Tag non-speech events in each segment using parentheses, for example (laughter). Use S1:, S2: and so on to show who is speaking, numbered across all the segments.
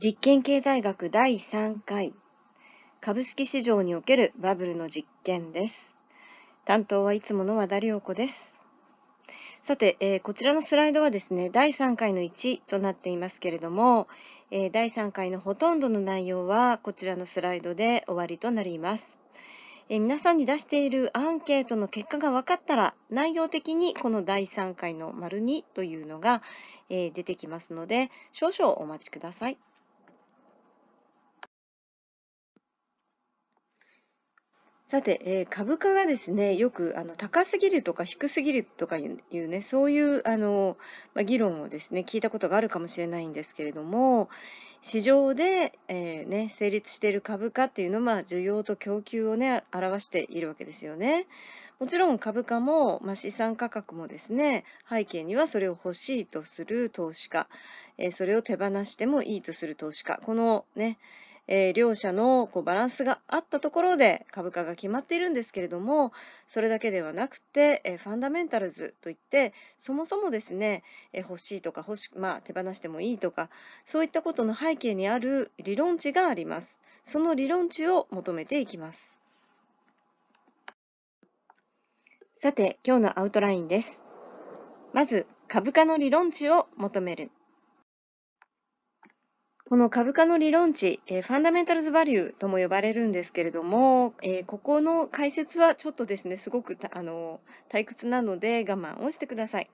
S1: 実験経済学第3回株式市場におけるバブルの実験です。担当はいつもの和田良子です。さて、えー、こちらのスライドはですね、第3回の1となっていますけれども、えー、第3回のほとんどの内容はこちらのスライドで終わりとなります。えー、皆さんに出しているアンケートの結果が分かったら、内容的にこの第3回の丸2というのが、え出てきますので、少々お待ちください。さて、えー、株価がですね、よくあの高すぎるとか低すぎるとかいうね、そういうあの、まあ、議論をですね、聞いたことがあるかもしれないんですけれども、市場で、えー、ね、成立している株価っていうのは、需要と供給をね、表しているわけですよね。もちろん株価も、まあ、資産価格もですね、背景にはそれを欲しいとする投資家、えー、それを手放してもいいとする投資家、このね、えー、両者のこうバランスがあったところで株価が決まっているんですけれども、それだけではなくて、えー、ファンダメンタルズといって、そもそもですね、えー、欲しいとか欲し、まあ、手放してもいいとか、そういったことの背景にある理論値があります。その理論値を求めていきます。さて、今日のアウトラインです。まず、株価の理論値を求める。この株価の理論値、えー、ファンダメンタルズバリューとも呼ばれるんですけれども、えー、ここの解説はちょっとですね、すごくあの退屈なので我慢をしてください。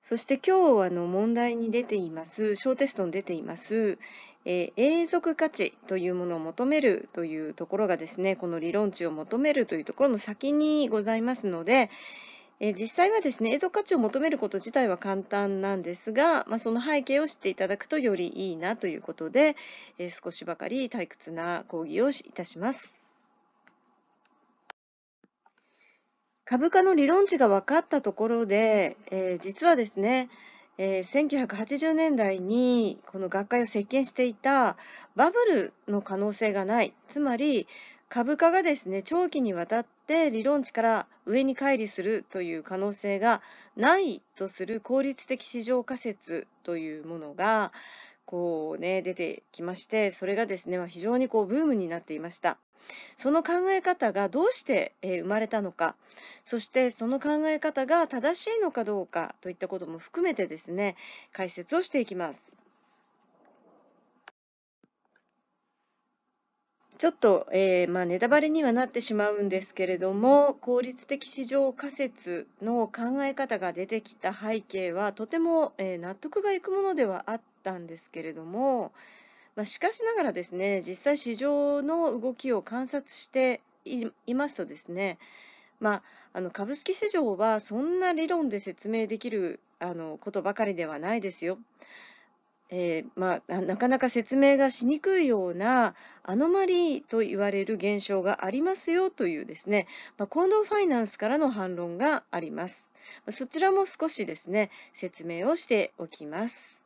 S1: そして今日あの問題に出ています、小テストに出ています、えー、永続価値というものを求めるというところがですね、この理論値を求めるというところの先にございますので、え実際はですね、映像価値を求めること自体は簡単なんですが、まあ、その背景を知っていただくとよりいいなということで、え少しばかり退屈な講義をいたします。株価の理論値が分かったところで、えー、実はですね、えー、1980年代にこの学会を席巻していたバブルの可能性がない、つまり株価がですね、長期にわたって理論値から上に乖離するという可能性がないとする効率的市場仮説というものが、こうね、出てきまして、それがですね、非常にこうブームになっていました。その考え方がどうして生まれたのか、そしてその考え方が正しいのかどうかといったことも含めてですね、解説をしていきます。ちょっと、えー、まあ、ネタバレにはなってしまうんですけれども、効率的市場仮説の考え方が出てきた背景は、とても、えー、納得がいくものではあったんですけれども、まあ、しかしながらですね、実際市場の動きを観察していますとですね、まあ、あの株式市場はそんな理論で説明できるあのことばかりではないですよ。えー、まあ、なかなか説明がしにくいようなアノマリーと言われる現象がありますよというですね、まあ、行動ファイナンスからの反論があります。そちらも少しですね、説明をしておきます。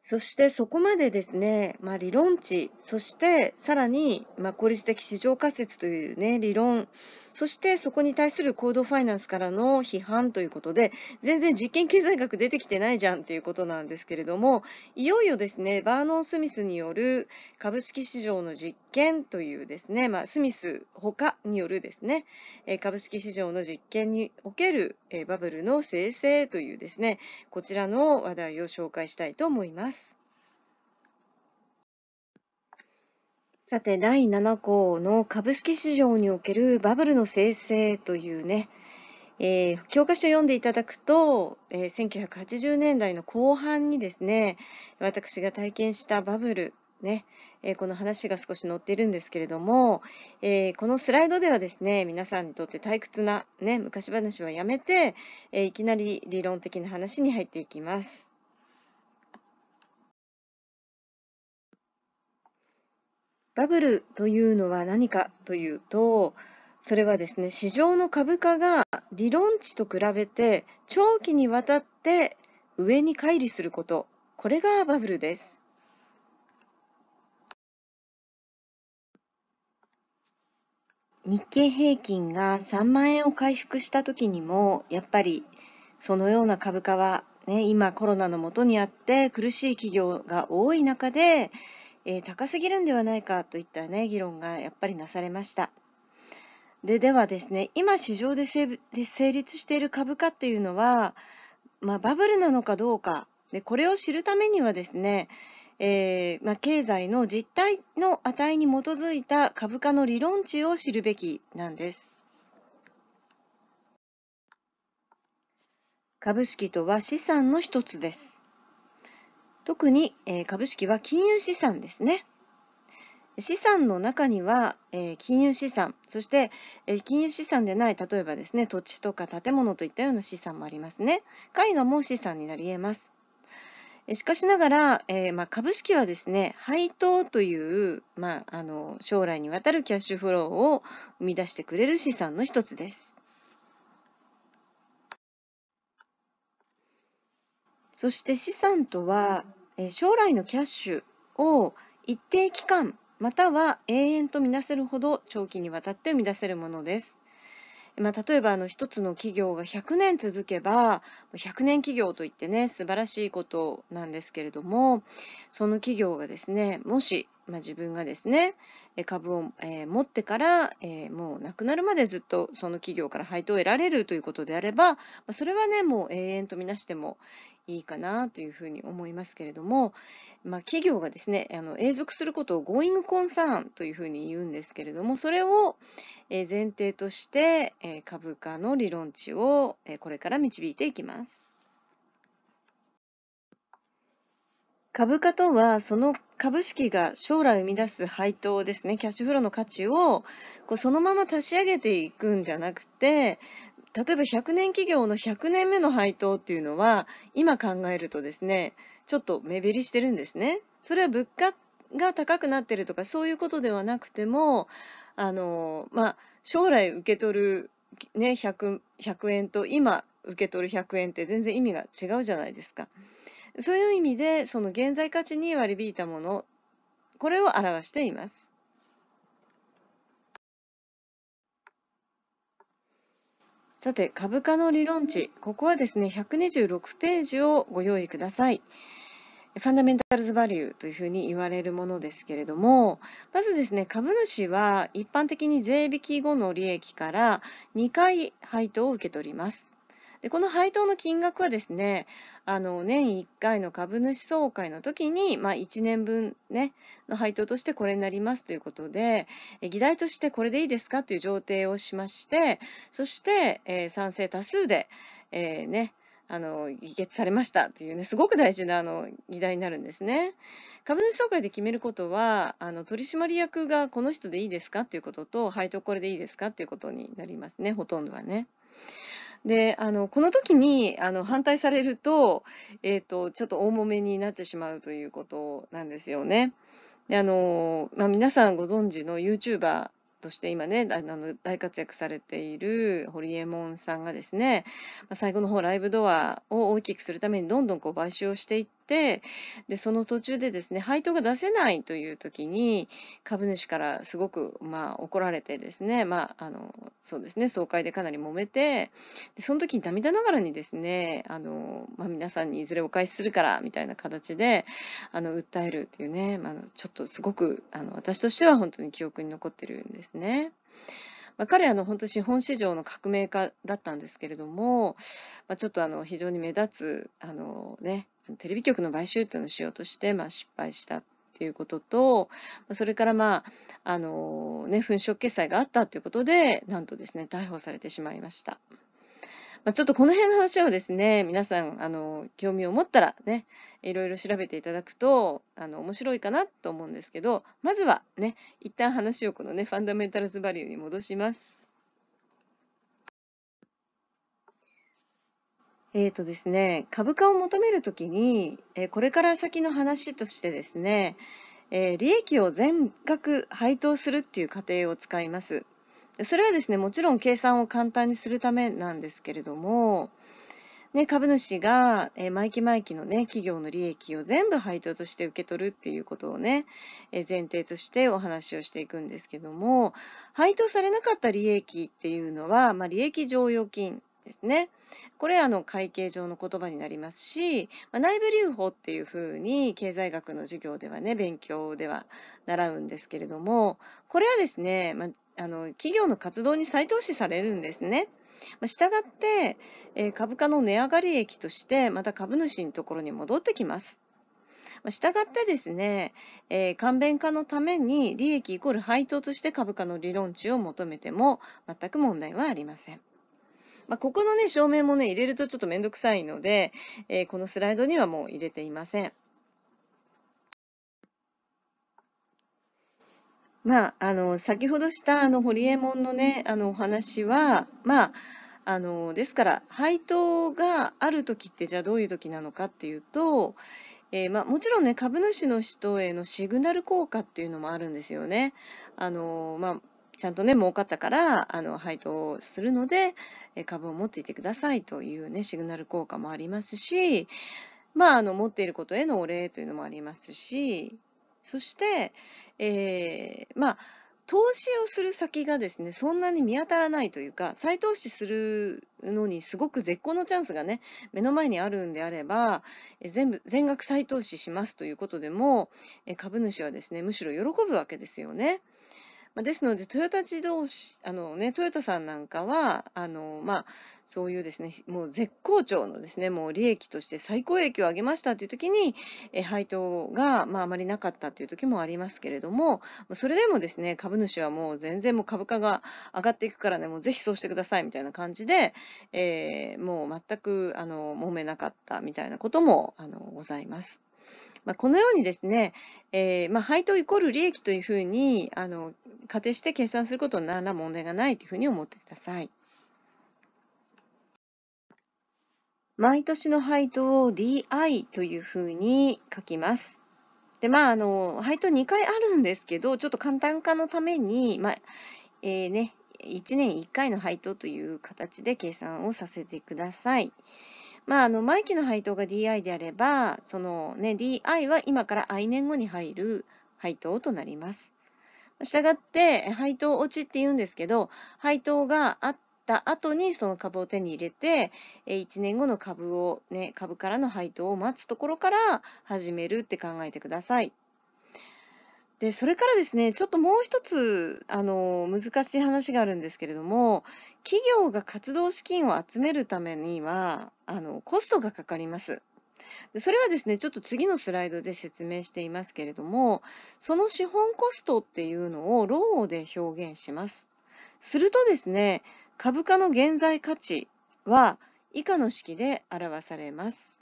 S1: そしてそこまでですね、まあ、理論値、そしてさらに、まあ、効率的市場仮説というね、理論そしてそこに対する行動ファイナンスからの批判ということで、全然実験経済学出てきてないじゃんっていうことなんですけれども、いよいよですね、バーノン・スミスによる株式市場の実験というですね、まあ、スミス他によるですね、株式市場の実験におけるバブルの生成というですね、こちらの話題を紹介したいと思います。さて、第7項の株式市場におけるバブルの生成というね、えー、教科書を読んでいただくと、えー、1980年代の後半にですね、私が体験したバブル、ね、えー、この話が少し載っているんですけれども、えー、このスライドではですね、皆さんにとって退屈な、ね、昔話はやめて、えいきなり理論的な話に入っていきます。バブルというのは何かというと、それはですね、市場の株価が理論値と比べて長期にわたって上に乖離すること、これがバブルです。日経平均が3万円を回復した時にも、やっぱりそのような株価は、ね、今コロナのもとにあって苦しい企業が多い中で、えー、高すぎるんではないかといったね、議論がやっぱりなされました。で、ではですね、今市場で成立している株価っていうのは、まあ、バブルなのかどうか、で、これを知るためにはですね、えー、まあ、経済の実態の値に基づいた株価の理論値を知るべきなんです。株式とは資産の一つです。特に、え株式は金融資産ですね。資産の中には、え金融資産、そして、え金融資産でない、例えばですね、土地とか建物といったような資産もありますね。絵画も資産になり得ます。しかしながら、えー、まあ、株式はですね、配当という、まあ、あの将来にわたるキャッシュフローを生み出してくれる資産の一つです。そして資産とは、え将来のキャッシュを一定期間または永遠とみなせるほど長期にわたって生み出せるものです。まあ、例えばあの一つの企業が100年続けば100年企業といってね素晴らしいことなんですけれどもその企業がですねもしまあ、自分がですね、株を、えー、持ってから、えー、もう亡くなるまでずっとその企業から配当を得られるということであれば、まあ、それはね、もう永遠とみなしてもいいかなというふうに思いますけれども、まあ、企業がですね、あの永続することをゴーイングコンサーンというふうに言うんですけれども、それを前提として株価の理論値をこれから導いていきます。株価とは、その株式が将来生み出す配当ですね、キャッシュフローの価値を、こうそのまま足し上げていくんじゃなくて、例えば100年企業の100年目の配当っていうのは、今考えるとですね、ちょっと目減りしてるんですね。それは物価が高くなってるとか、そういうことではなくても、あの、まあ、将来受け取る、ね、100, 100円と今受け取る100円って全然意味が違うじゃないですか。そういう意味で、その現在価値に割り引いたもの、これを表しています。さて、株価の理論値、ここはですね、126ページをご用意ください。ファンダメンタルズバリューというふうに言われるものですけれども、まずですね、株主は一般的に税引き後の利益から2回配当を受け取ります。で、この配当の金額はですね、あの、年1回の株主総会の時に、まあ、1年分ね、の配当としてこれになりますということで、え議題としてこれでいいですかという上程をしまして、そして、えー、賛成多数で、えー、ね、あの、議決されましたというね、すごく大事な、あの、議題になるんですね。株主総会で決めることは、あの、取締役がこの人でいいですかっていうことと、配当これでいいですかっていうことになりますね、ほとんどはね。で、あの、この時に、あの、反対されると、えっ、ー、と、ちょっと大もめになってしまうということなんですよね。で、あの、まあ、皆さんご存知の YouTuber として今ね、あの大活躍されている堀エモ門さんがですね、まあ、最後の方ライブドアを大きくするためにどんどんこう買収をしていっ、で、その途中でですね、配当が出せないという時に、株主からすごく、まあ、怒られてですね、まあ、あの、そうですね、総会でかなり揉めて、でその時に涙ながらにですね、あの、まあ、皆さんにいずれお返しするから、みたいな形で、あの、訴えるっていうね、まあ、ちょっとすごく、あの、私としては本当に記憶に残ってるんですね。まあ、彼はの本当資本市場の革命家だったんですけれども、まあ、ちょっとあの非常に目立つあの、ね、テレビ局の買収っていうのをしようとして、まあ、失敗したっていうことと、それからまあ、あのね、粉飾決済があったということで、なんとですね、逮捕されてしまいました。まあ、ちょっとこの辺の話をですね、皆さん、あの、興味を持ったらね、いろいろ調べていただくと、あの、面白いかなと思うんですけど、まずはね、一旦話をこのね、ファンダメンタルズバリューに戻します。えーとですね、株価を求めるときに、えーこれから先の話としてですね、えー利益を全額配当するっていう過程を使います。それはですね、もちろん計算を簡単にするためなんですけれども、ね、株主が、えー毎期毎期のね、企業の利益を全部配当として受け取るっていうことをね、えー前提としてお話をしていくんですけども、配当されなかった利益っていうのは、まあ、利益剰余金ですね。これあの会計上の言葉になりますし、まあ、内部留保っていうふうに経済学の授業ではね勉強では習うんですけれどもこれはですね、まあ、あの企業の活動に再投資されるんですね。ましたがって、え株価の値上がり益としてまた株主のところに戻ってきます。したがってですね、えー、簡便化のために利益イコール配当として株価の理論値を求めても全く問題はありません。まあ、ここのね、照明もね、入れるとちょっとめんどくさいので、えー、このスライドにはもう入れていません。まあ、あの、先ほどしたあの、ホリエモンのね、あの、お話は、まあ、あの、ですから、配当がある時ってじゃあどういう時なのかっていうと、えー、まあ、もちろんね、株主の人へのシグナル効果っていうのもあるんですよね。あのまあ、ちゃんとね、儲かったから、あの、配当するので、え株を持っていてくださいというね、シグナル効果もありますし、まあ、あの、持っていることへのお礼というのもありますし、そして、えー、まあ、投資をする先がですね、そんなに見当たらないというか、再投資するのにすごく絶好のチャンスがね、目の前にあるんであれば、全部、全額再投資しますということでも、株主はですね、むしろ喜ぶわけですよね。まあ、ですので、トヨタ自動あのね、トヨタさんなんかは、あの、まあ、そういうですね、もう絶好調のですね、もう利益として最高益を上げましたという時に、え配当が、まあ、あまりなかったという時もありますけれども、それでもですね、株主はもう全然もう株価が上がっていくからね、もうぜひそうしてくださいみたいな感じで、えー、もう全く、あの、揉めなかったみたいなことも、あの、ございます。まあ、このようにですね、えー、まあ、配当イコール利益というふうにあの仮定して計算することになら問題がないというふうに思ってください。毎年の配当を DI というふうに書きます。で、まあ、あの、配当2回あるんですけど、ちょっと簡単化のために、まあ、えー、ね、1年1回の配当という形で計算をさせてください。まあ、あの前期の配当が DI であれば、そのね、DI は今から I 年後に入る配当となります。したがって、配当落ちって言うんですけど、配当があった後にその株を手に入れて、1年後の株をね、株からの配当を待つところから始めるって考えてください。で、それからですね、ちょっともう一つ、あの、難しい話があるんですけれども、企業が活動資金を集めるためには、あの、コストがかかります。でそれはですね、ちょっと次のスライドで説明していますけれども、その資本コストっていうのをローで表現します。するとですね、株価の現在価値は以下の式で表されます。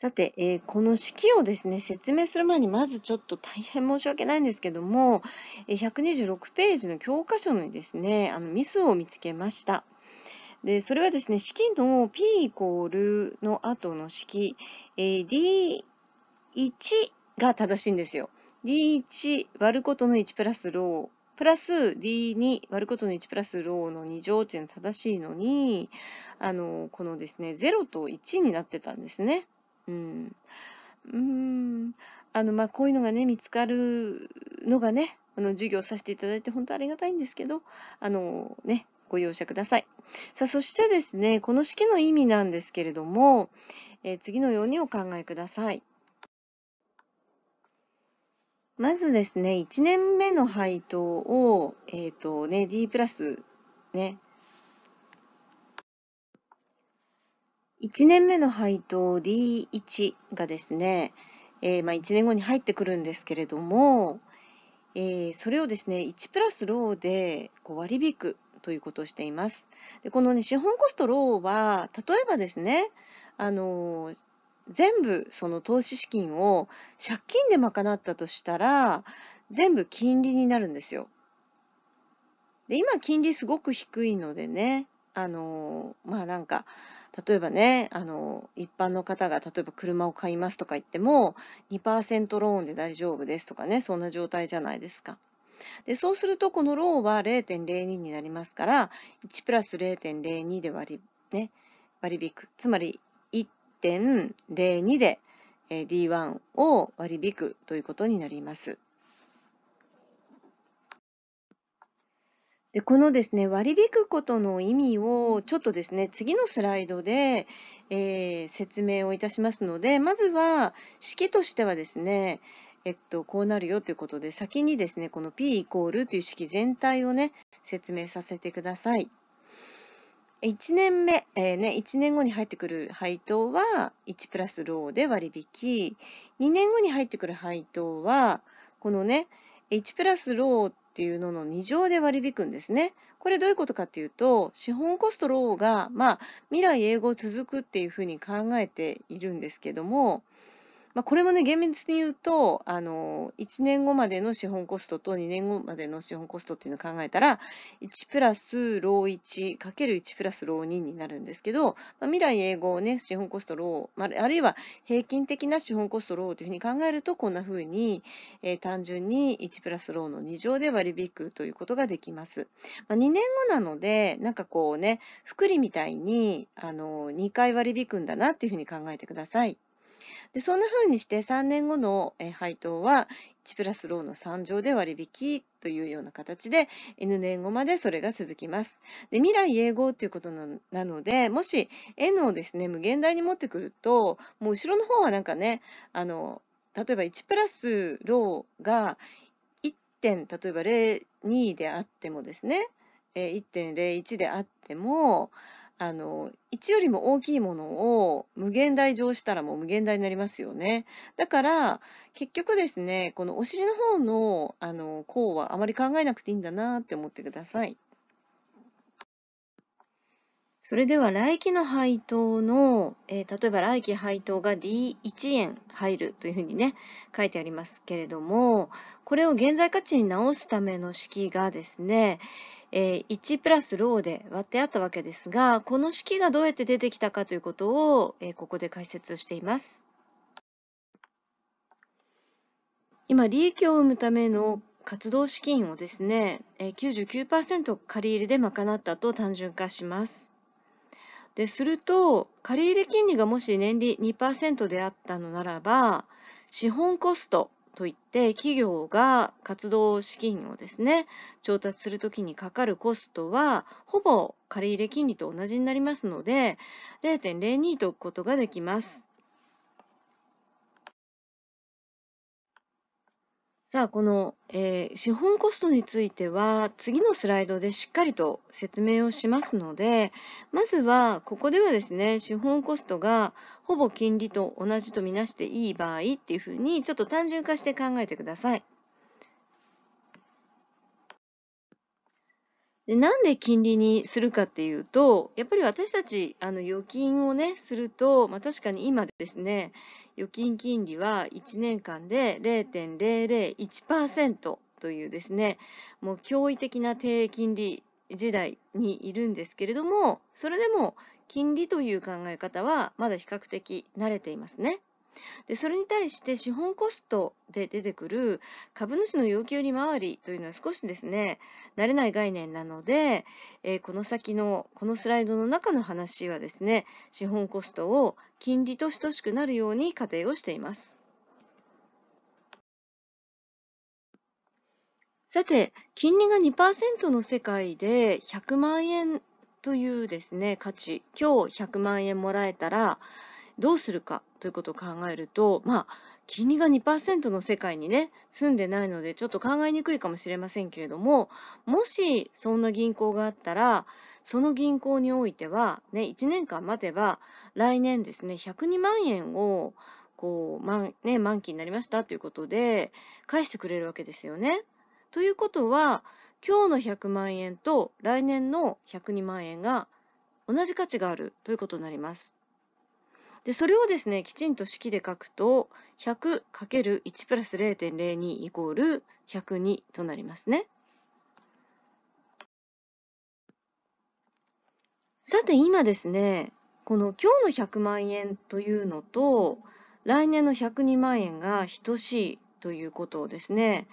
S1: さて、えー、この式をですね、説明する前に、まずちょっと大変申し訳ないんですけども、126ページの教科書にですね、あのミスを見つけました。で、それはですね、式の p イコールの後の式、えー、d1 が正しいんですよ。d1 割ることの1プラスロー。プラス D2 割ることの1プラスローの2乗っていうのは正しいのに、あの、このですね、0と1になってたんですね。うん。うん。あの、まあ、こういうのがね、見つかるのがね、あの、授業させていただいて本当ありがたいんですけど、あの、ね、ご容赦ください。さあ、そしてですね、この式の意味なんですけれども、えー、次のようにお考えください。まずですね、1年目の配当を、えっ、ー、とね、D プラス、ね、1年目の配当 D1 がですね、えー、まあ1年後に入ってくるんですけれども、えー、それをですね、1プラスローでこう割り引くということをしています。でこの、ね、資本コストローは、例えばですね、あのー、全部その投資資金を借金で賄ったとしたら、全部金利になるんですよ。で今、金利すごく低いのでね、あのー、まあなんか、例えばね、あの、一般の方が例えば車を買いますとか言っても、2%ローンで大丈夫ですとかね、そんな状態じゃないですか。で、そうすると、このローンは0.02になりますから、1プラス0.02で割り、ね、割引く。つまり、1.02で D1 を割り引くということになります。で、このですね、割り引くことの意味を、ちょっとですね、次のスライドで、えー、説明をいたしますので、まずは、式としてはですね、えっと、こうなるよということで、先にですね、この p イコールという式全体をね、説明させてください。1年目、えー、ね、1年後に入ってくる配当は、1プラスローで割引、2年後に入ってくる配当は、このね、1プラスローっていうのの2乗で割り引くんですね。これどういうことかっていうと、資本コストローが、まあ、未来英語続くっていうふうに考えているんですけども、まあ、これもね、厳密に言うと、あの、1年後までの資本コストと2年後までの資本コストっていうのを考えたら、1プラスロー1かける1プラスロー2になるんですけど、まあ、未来永劫ね、資本コストロー、あるいは平均的な資本コストローというふうに考えると、こんなふうに、えー、単純に1プラスローの2乗で割り引くということができます。まあ、2年後なので、なんかこうね、福利みたいに、あの、2回割り引くんだなっていうふうに考えてください。で、そんな風にして3年後の配当は1プラスローの3乗で割引というような形で N 年後までそれが続きます。で、未来永劫ということなので、もし N をですね、無限大に持ってくると、もう後ろの方はなんかね、あの、例えば1プラスローが1点、例えば0、2であってもですね、1.01であっても、あの、1よりも大きいものを無限大乗したらもう無限大になりますよね。だから、結局ですね、このお尻の方の、あの、項はあまり考えなくていいんだなって思ってください。それでは来期の配当の、えー、例えば来期配当が D1 円入るというふうにね、書いてありますけれども、これを現在価値に直すための式がですね、え1プラスローで割ってあったわけですが、この式がどうやって出てきたかということを、えここで解説をしています。今、利益を生むための活動資金をですね、えー、99%借り入れで賄ったと単純化します。ですると、借入金利がもし年利2%であったのならば、資本コストといって企業が活動資金をですね調達するときにかかるコストはほぼ借入金利と同じになりますので0.02と置くことができます。さあ、この、えー、資本コストについては、次のスライドでしっかりと説明をしますので、まずは、ここではですね、資本コストがほぼ金利と同じとみなしていい場合っていうふうに、ちょっと単純化して考えてください。でなんで金利にするかっていうと、やっぱり私たち、あの預金をね、すると、まあ、確かに今ですね、預金金利は1年間で0.001%というですね、もう驚異的な低金利時代にいるんですけれども、それでも金利という考え方はまだ比較的慣れていますね。でそれに対して資本コストで出てくる株主の要求利回りというのは少しですね慣れない概念なので、えー、この先のこのスライドの中の話はですね資本コストを金利と等しくなるように仮定をしています。さて、金利が2%の世界で100万円というですね、価値、今日100万円もらえたら、どうするかということを考えると、まあ、金利が2%の世界にね、住んでないので、ちょっと考えにくいかもしれませんけれども、もしそんな銀行があったら、その銀行においては、ね、1年間待てば、来年ですね、102万円を、こう、ね、満期になりましたということで、返してくれるわけですよね。ということは、今日の100万円と来年の102万円が同じ価値があるということになります。で、それをですね、きちんと式で書くと、100×1 プラス0.02イコール102となりますね。さて今ですね、この今日の100万円というのと、来年の102万円が等しいということをですね、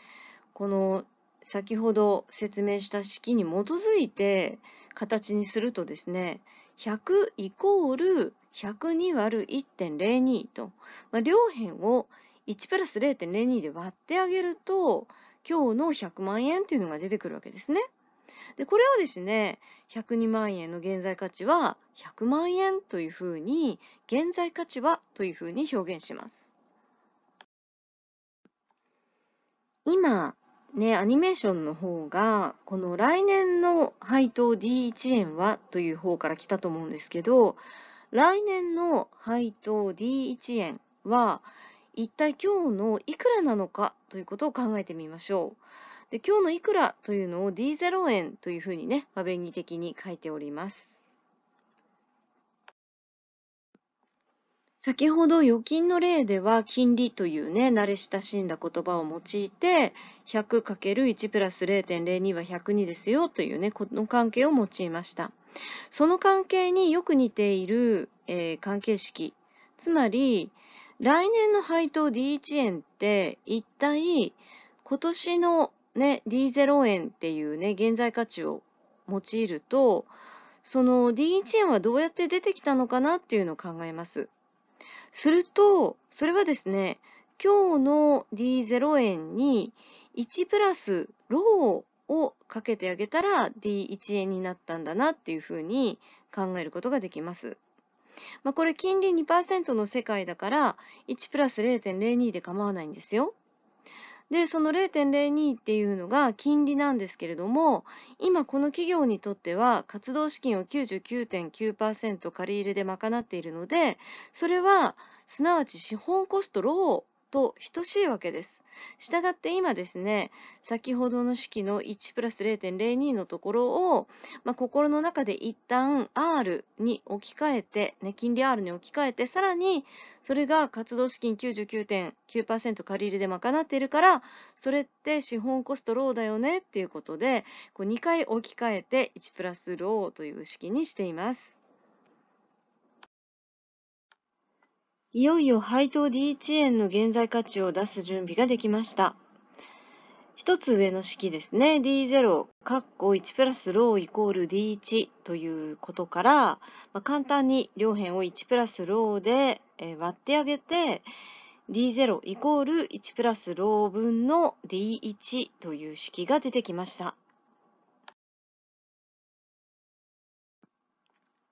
S1: この先ほど説明した式に基づいて形にするとですね、100イコール 102÷1.02 と、まあ、両辺を1プラス0.02で割ってあげると、今日の100万円というのが出てくるわけですね。で、これをですね、102万円の現在価値は100万円というふうに、現在価値はというふうに表現します。今、ね、アニメーションの方が、この来年の配当 D1 円はという方から来たと思うんですけど、来年の配当 D1 円は、一体今日のいくらなのかということを考えてみましょう。で今日のいくらというのを D0 円というふうにね、まあ、便宜的に書いております。先ほど預金の例では金利というね、慣れ親しんだ言葉を用いて、100×1 プラス0.02は102ですよというね、この関係を用いました。その関係によく似ている、えー、関係式。つまり、来年の配当 D1 円って一体今年のね、D0 円っていうね、現在価値を用いると、その D1 円はどうやって出てきたのかなっていうのを考えます。すると、それはですね、今日の D0 円に1プラスローををかけてあげたら D1 a になったんだなっていうふうに考えることができます。まあ、これ金利2%の世界だから1プラス0.02で構わないんですよ。で、その0.02っていうのが金利なんですけれども、今この企業にとっては活動資金を99.9%借り入れで賄っているので、それはすなわち資本コストローと等しいわけです。したがって今ですね、先ほどの式の1プラス0.02のところを、まあ、心の中で一旦 R に置き換えて、ね、金利 R に置き換えて、さらにそれが活動資金99.9%借り入れで賄っているから、それって資本コストローだよねっていうことで、こう2回置き換えて1プラスローという式にしています。いよいよ配当 D1 円の現在価値を出す準備ができました。一つ上の式ですね。D0、カッコ1プラスローイコール D1 ということから、まあ、簡単に両辺を1プラスローで、割ってあげて、D0 イコール1プラスロー分の D1 という式が出てきました。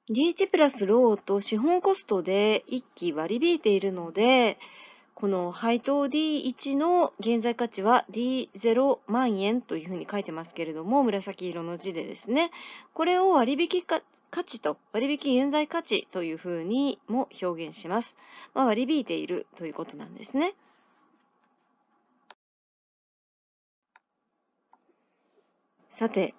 S1: リーチプラスローと資本コストで1期割り引いているので、この配当 D1 の現在価値は D0 万円というふうに書いてますけれども、紫色の字でですね、これを割引価値と、割引現在価値というふうにも表現します。まあ、割り引いているということなんですね。さて、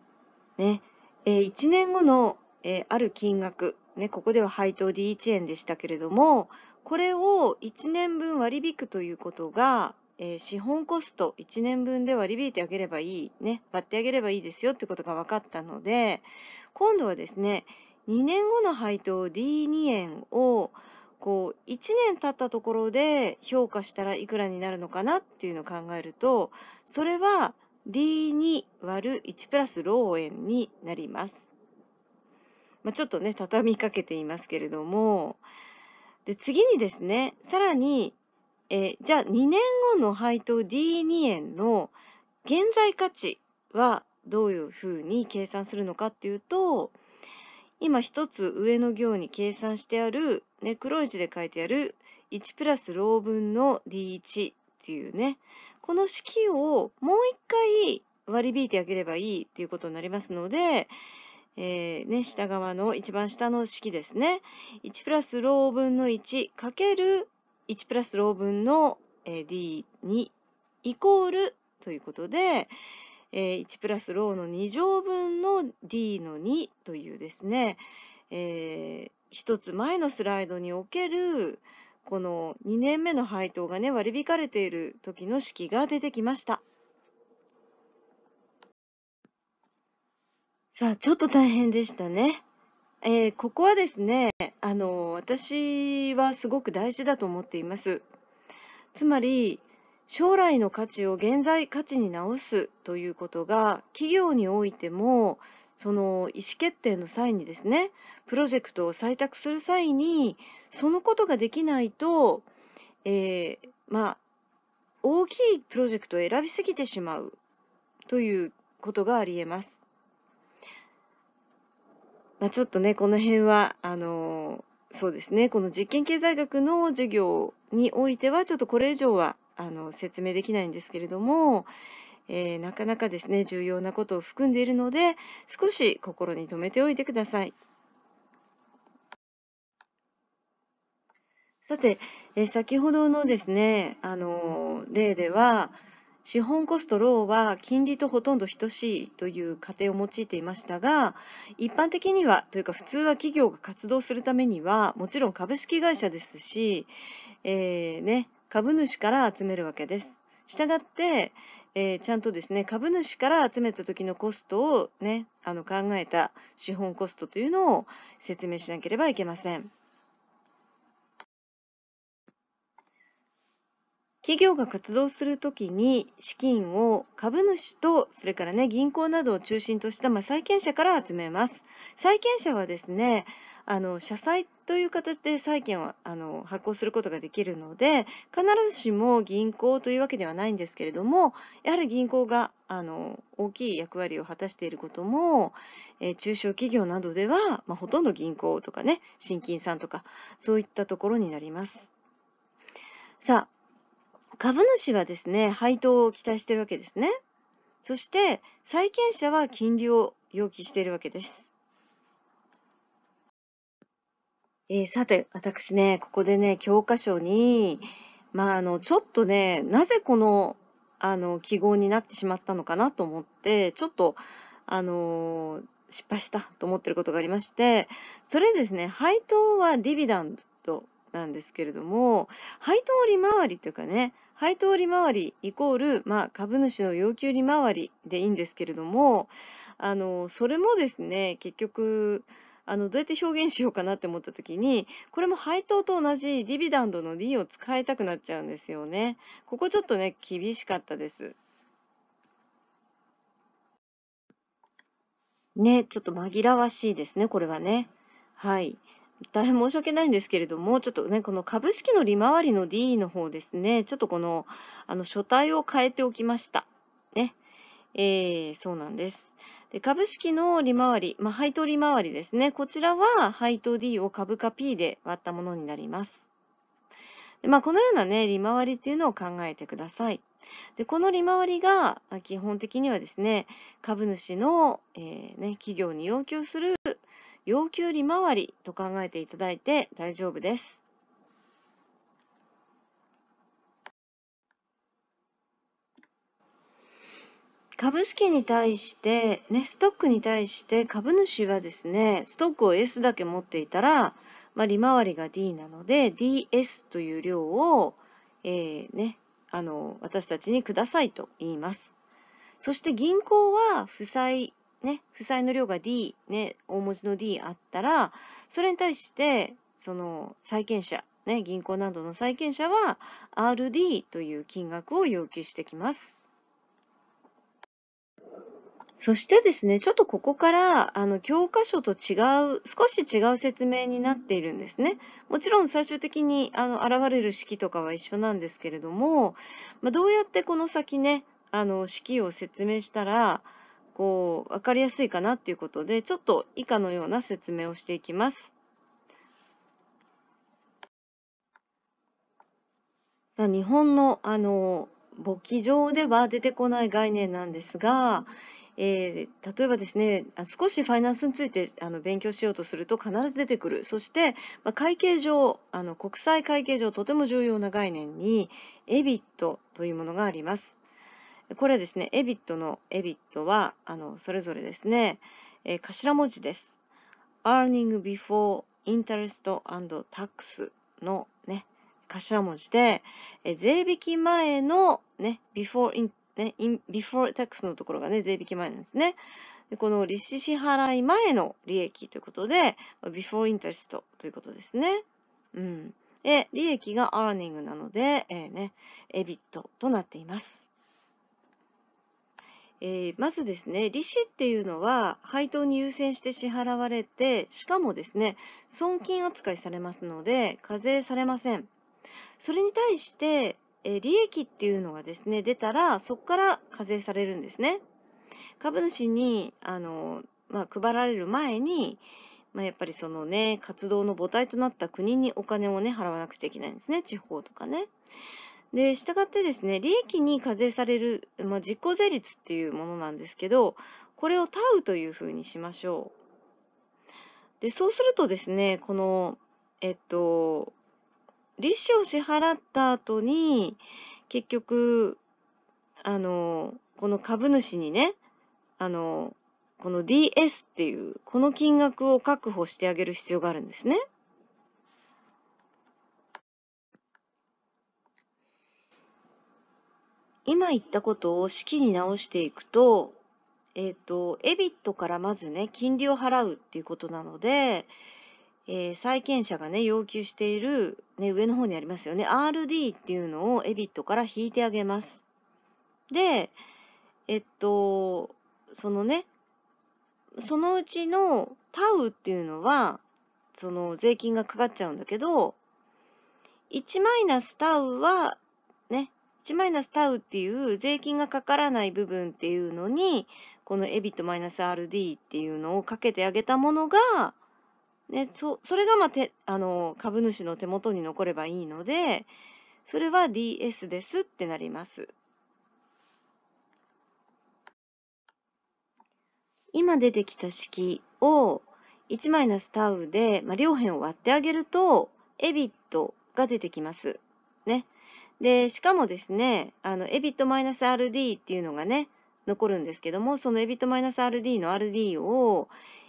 S1: ね、えー、1年後のえー、ある金額、ね、ここでは配当で1円でしたけれども、これを1年分割り引くということが、えー、資本コスト1年分で割り引いてあげればいい、ね、割ってあげればいいですよってことが分かったので、今度はですね、2年後の配当 D2 円をこう1年経ったところで評価したらいくらになるのかなっていうのを考えるとそれは D2 割る1プラスロー円になります。まあ、ちょっとね、畳みかけていますけれども、で、次にですね、さらに、えー、じゃあ2年後の配当 D2 円の現在価値はどういうふうに計算するのかっていうと、今一つ上の行に計算してある、ね、黒い字で書いてある1プラスロー分の D1 っていうね、この式をもう一回割り引いてあげればいいっていうことになりますので、えー、ね、下側の一番下の式ですね。1プラスロー分の1かける1プラスロー分の、え d2 イコールということで、えー、1プラスローの2乗分の d の2というですね、えー、一つ前のスライドにおけるこの2年目の配当がね割り引かれている時の式が出てきました。さあ、ちょっと大変でしたね。えー、ここはですね、あの、私はすごく大事だと思っています。つまり、将来の価値を現在価値に直すということが、企業においても、その意思決定の際にですね、プロジェクトを採択する際に、そのことができないと、えー、まあ、大きいプロジェクトを選びすぎてしまうということがあり得ます。まあ、ちょっとね、この辺は、あのそうですね、この実験経済学の授業においては、ちょっとこれ以上はあの説明できないんですけれども、えー、なかなかですね、重要なことを含んでいるので、少し心に留めておいてください。さて、えー、先ほどのですね、あの例では、資本コストローは金利とほとんど等しいという仮定を用いていましたが、一般的には、というか普通は企業が活動するためには、もちろん株式会社ですし、えー、ね、株主から集めるわけです。したがって、えー、ちゃんとですね、株主から集めた時のコストをね、あの考えた資本コストというのを説明しなければいけません。企業が活動するときに資金を株主とそれからね銀行などを中心とした、まあ、債権者から集めます債権者はですねあの社債という形で債券をあの発行することができるので必ずしも銀行というわけではないんですけれどもやはり銀行があの大きい役割を果たしていることも、えー、中小企業などでは、まあ、ほとんど銀行とかね信金さんとかそういったところになります。さあ株主はですね、配当を期待しているわけですね。そして、債権者は金利を要求しているわけです。えー、さて、私ね、ここでね、教科書に、まあ、あの、ちょっとね、なぜこの、あの、記号になってしまったのかなと思って、ちょっと、あのー、失敗したと思ってることがありまして、それですね、配当はディビダンドなんですけれども、配当利回りというかね、配当利回りイコール、まあ、株主の要求利回りでいいんですけれども、あの、それもですね、結局、あの、どうやって表現しようかなって思った時に、これも配当と同じディビダンドの D を使いたくなっちゃうんですよね。ここちょっとね、厳しかったです。ね、ちょっと紛らわしいですね、これはね。はい。大変申し訳ないんですけれども、ちょっとね、この株式の利回りの D の方ですね、ちょっとこの、あの、書体を変えておきました。ね。えー、そうなんです。で株式の利回り、まあ、配当利回りですね。こちらは配当 D を株価 P で割ったものになります。でまあ、このような、ね、利回りっていうのを考えてください。でこの利回りが基本的にはですね、株主の、えーね、企業に要求する要求利回りと考えていただいて大丈夫です。株式に対して、ね、ストックに対して株主はですね、ストックを S だけ持っていたら、まあ、利回りが D なので、DS という量を、えー、ね、あの、私たちにくださいと言います。そして銀行は負債ね、負債の量が D、ね、大文字の D あったら、それに対して、その債権者、ね、銀行などの債権者は RD という金額を要求してきます。そしてですね、ちょっとここから、あの、教科書と違う、少し違う説明になっているんですね。もちろん最終的に、あの、現れる式とかは一緒なんですけれども、まあ、どうやってこの先ね、あの、式を説明したら、こう、わかりやすいかなっていうことで、ちょっと以下のような説明をしていきます。さあ、日本の、あの、簿記上では出てこない概念なんですが、えー、例えばですね、少しファイナンスについてあの勉強しようとすると必ず出てくる。そして、まあ、会計上、あの国際会計上とても重要な概念に、エビットというものがあります。これですね、エビットのエビットは、あの、それぞれですね、えー、頭文字です。earning before interest and tax のね、頭文字で、えー、税引き前のね、before, in, ね、in, before tax のところがね、税引き前なんですね。でこの利子支払い前の利益ということで、before interest ということですね。うん。で、利益が earning なので、えー、ね、エビットとなっています。えー、まずですね、利子っていうのは配当に優先して支払われて、しかもですね、損金扱いされますので、課税されません。それに対して、えー、利益っていうのがですね、出たら、そこから課税されるんですね。株主に、あの、まあ、配られる前に、まあ、やっぱりそのね、活動の母体となった国にお金をね、払わなくちゃいけないんですね、地方とかね。で、したがってですね、利益に課税される、まあ、実効税率っていうものなんですけど、これをタウというふうにしましょう。で、そうするとですね、この、えっと、利子を支払った後に、結局、あの、この株主にね、あの、この DS っていう、この金額を確保してあげる必要があるんですね。今言ったことを式に直していくと、えっ、ー、と、エビットからまずね、金利を払うっていうことなので、えー、債権者がね、要求している、ね、上の方にありますよね、RD っていうのをエビットから引いてあげます。で、えっと、そのね、そのうちのタウっていうのは、その税金がかかっちゃうんだけど、1マイナスタウはッマイナスタウっていう税金がかからない部分っていうのに、このエビットマイナス RD っていうのをかけてあげたものが、ね、そそれがまあてあの株主の手元に残ればいいので、それは DS ですってなります。今出てきた式を1マイナスタウで、まあ、両辺を割ってあげると、エビットが出てきます。ね。で、しかもですね、あの、マイナス r d っていうのがね、残るんですけども、そのエビットマイナス r d の RD を、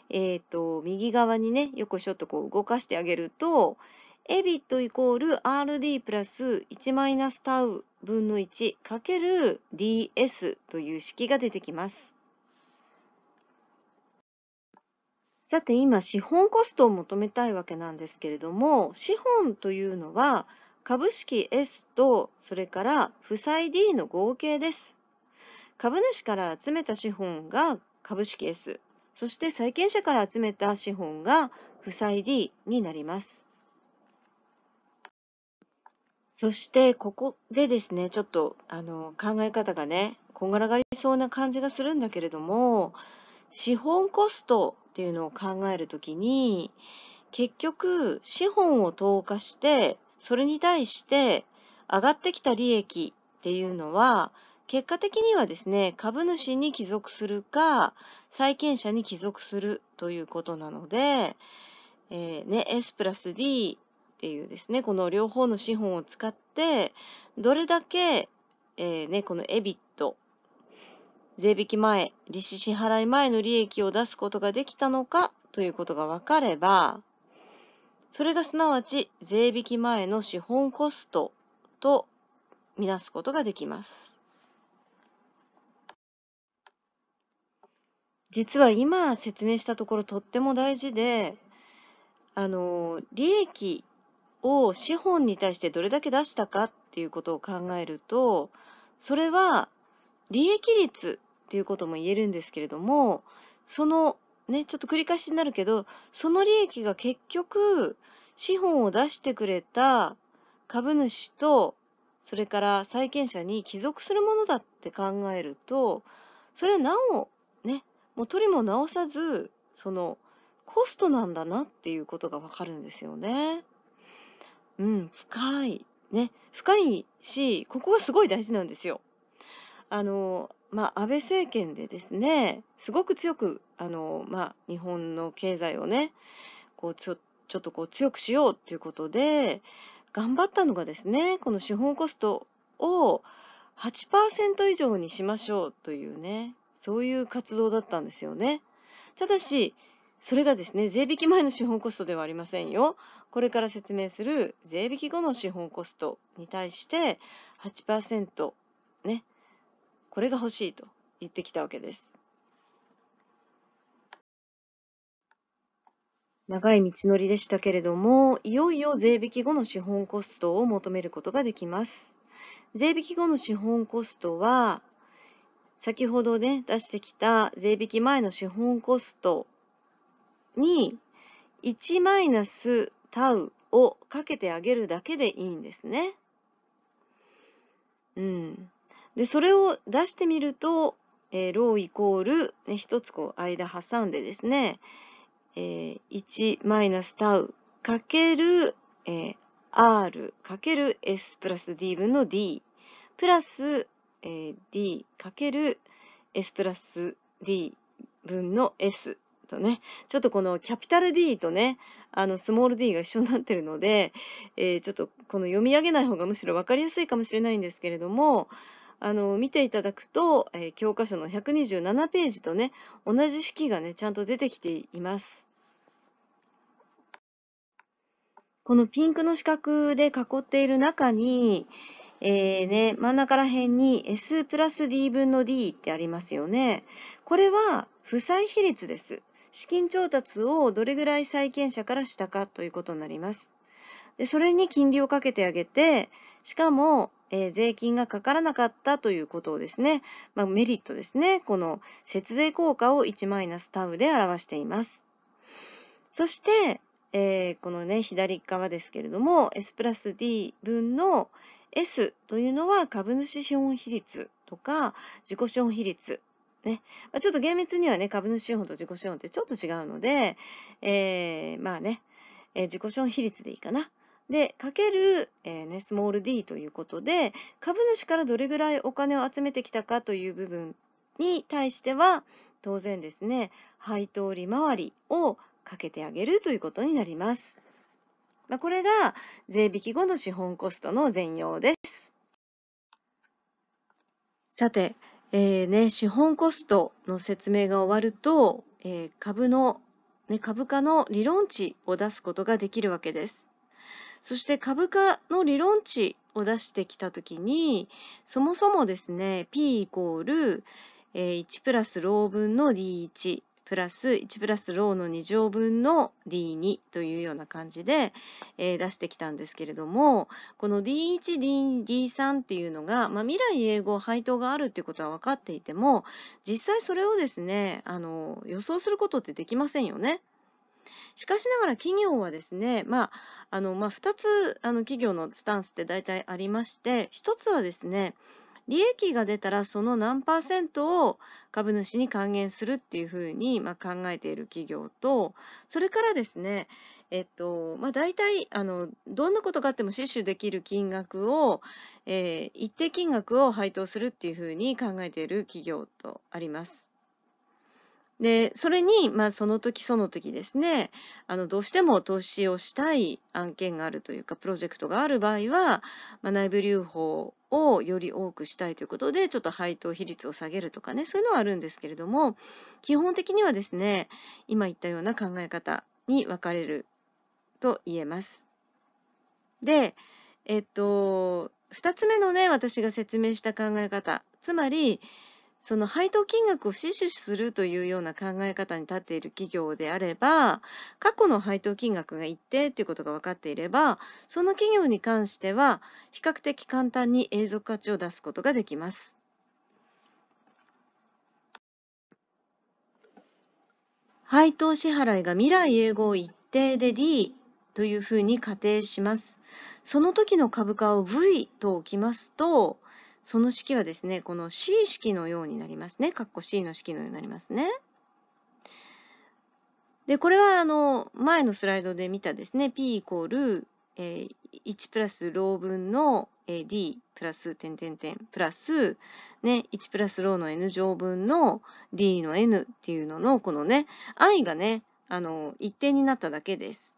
S1: えっ、ー、と、右側にね、よくちょっとこう動かしてあげると、エビットイコール RD プラス1マイナスタウ分の1かける DS という式が出てきます。さて今資本コストを求めたいわけなんですけれども資本というのは株式 S と、それから負債 D の合計です。株主から集めた資本が株式 S、そして債権者から集めた資本が負債 D になります。そしてここでですね、ちょっとあの考え方がね、こんがらがりそうな感じがするんだけれども、資本コストっていうのを考えるときに、結局資本を投下してそれに対して上がってきた利益っていうのは、結果的にはですね、株主に帰属するか、債権者に帰属するということなので、えー、ね、S プラス D っていうですね、この両方の資本を使って、どれだけ、えー、ね、この e b ット、税引き前、利子支払い前の利益を出すことができたのかということが分かれば、それがすなわち税引き前の資本コストとみなすことができます。実は今説明したところとっても大事で、あの、利益を資本に対してどれだけ出したかっていうことを考えると、それは利益率っていうことも言えるんですけれども、そのね、ちょっと繰り返しになるけど、その利益が結局、資本を出してくれた株主と、それから債権者に帰属するものだって考えると、それはなお、ね、もう取りも直さず、その、コストなんだなっていうことがわかるんですよね。うん、深い。ね、深いし、ここがすごい大事なんですよ。あの、まあ、安倍政権でですね、すごく強くあの、まあ、日本の経済をね、こうちょ、ちょっとこう強くしようということで、頑張ったのがですね、この資本コストを8%以上にしましょうというね、そういう活動だったんですよね。ただし、それがですね、税引き前の資本コストではありませんよ。これから説明する税引き後の資本コストに対して8%ね、これが欲しいと言ってきたわけです。長い道のりでしたけれども、いよいよ税引き後の資本コストを求めることができます。税引き後の資本コストは、先ほどね、出してきた税引き前の資本コストに1マイナスタウをかけてあげるだけでいいんですね。うん。で、それを出してみると、えー、ローイコール、ね、一つこう間挟んでですね、えナ1タウかける、え r かける s プラス d 分の d プラス、え d かける s プラス d 分の s とね、ちょっとこのキャピタル D とね、あのスモール d が一緒になってるので、えー、ちょっとこの読み上げない方がむしろ分かりやすいかもしれないんですけれども、あの、見ていただくと、えー、教科書の127ページとね、同じ式がね、ちゃんと出てきています。このピンクの四角で囲っている中に、えーね、真ん中ら辺に S プラス D 分の D ってありますよね。これは負債比率です。資金調達をどれぐらい債権者からしたかということになります。でそれに金利をかけてあげて、しかも、えー、税金がかからなかったということをですね、まあ、メリットですね、この節税効果を1マイナスタウで表しています。そして、えー、このね、左側ですけれども、S プラス D 分の S というのは株主資本比率とか自己資本比率。ね。まあ、ちょっと厳密にはね、株主資本と自己資本ってちょっと違うので、えー、まあね、えー、自己資本比率でいいかな。で、かける、えーね、スモール d ということで、株主からどれぐらいお金を集めてきたかという部分に対しては、当然ですね、配当利回りをかけてあげるということになります。まあ、これが税引き後の資本コストの全容です。さて、えーね、資本コストの説明が終わると、えー、株の、ね、株価の理論値を出すことができるわけです。そして株価の理論値を出してきたときに、そもそもですね、P イコール1プラスロー分の D1 プラス1プラスローの2乗分の D2 というような感じで、えー、出してきたんですけれどもこの D1、D2、D3 っていうのが、まあ、未来永劫配当があるっていうことは分かっていても実際それをですねあの予想することってできませんよね。しかしながら企業はですね、まああのまあ、2つあの企業のスタンスって大体ありまして1つはですね利益が出たらその何パーセントを株主に還元するっていうふうに、まあ、考えている企業と、それからですね、えっと、まあ、大体、あの、どんなことがあっても死守できる金額を、えー、一定金額を配当するっていうふうに考えている企業とあります。で、それに、まあ、その時その時ですね、あの、どうしても投資をしたい案件があるというか、プロジェクトがある場合は、まあ、内部留保をより多くしたいということで、ちょっと配当比率を下げるとかね、そういうのはあるんですけれども、基本的にはですね、今言ったような考え方に分かれると言えます。で、えっと、2つ目のね、私が説明した考え方、つまり、その配当金額を死守するというような考え方に立っている企業であれば、過去の配当金額が一定ということが分かっていれば、その企業に関しては、比較的簡単に永続価値を出すことができます。配当支払いが未来永劫一定で D というふうに仮定します。その時の株価を V と置きますと、その式はですね、この C 式のようになりますね。括弧 C の式のようになりますね。で、これはあの、前のスライドで見たですね、P イコール、えー、1プラスロー分の D プラス点点点プラス、ね、1プラスローの N 乗分の D の N っていうのの、このね、i がね、あの、一定になっただけです。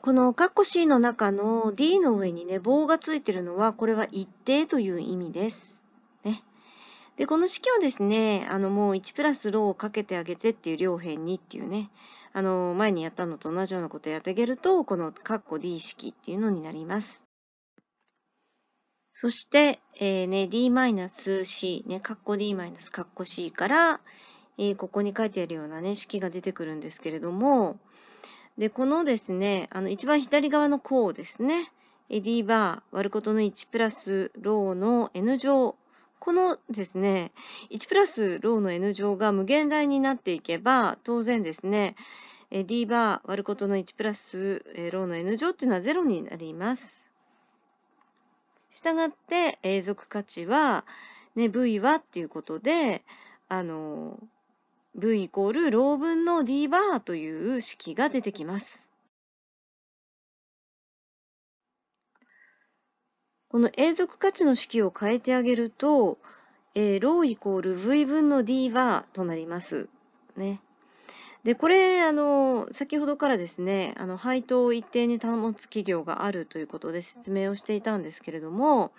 S1: このカッコ C の中の D の上にね、棒がついてるのは、これは一定という意味です。ね。で、この式をですね、あの、もう1プラスローをかけてあげてっていう両辺にっていうね、あの、前にやったのと同じようなことをやってあげると、このカッコ D 式っていうのになります。そして、えー、ね、D-C、ね、カッコ D- カッコ C から、えー、ここに書いてあるようなね、式が出てくるんですけれども、で、このですね、あの一番左側の項ですね、エディバー割ることの1プラスローの n 乗。このですね、1プラスローの n 乗が無限大になっていけば、当然ですね、d バー割ることの1プラスローの n 乗っていうのは0になります。したがって、永続価値は、ね、v はっていうことで、あの、v イコールロー分の d バーという式が出てきます。この永続価値の式を変えてあげると、えー、ローイコール v 分の d バーとなります。ね。で、これ、あの、先ほどからですね、あの、配当を一定に保つ企業があるということで説明をしていたんですけれども、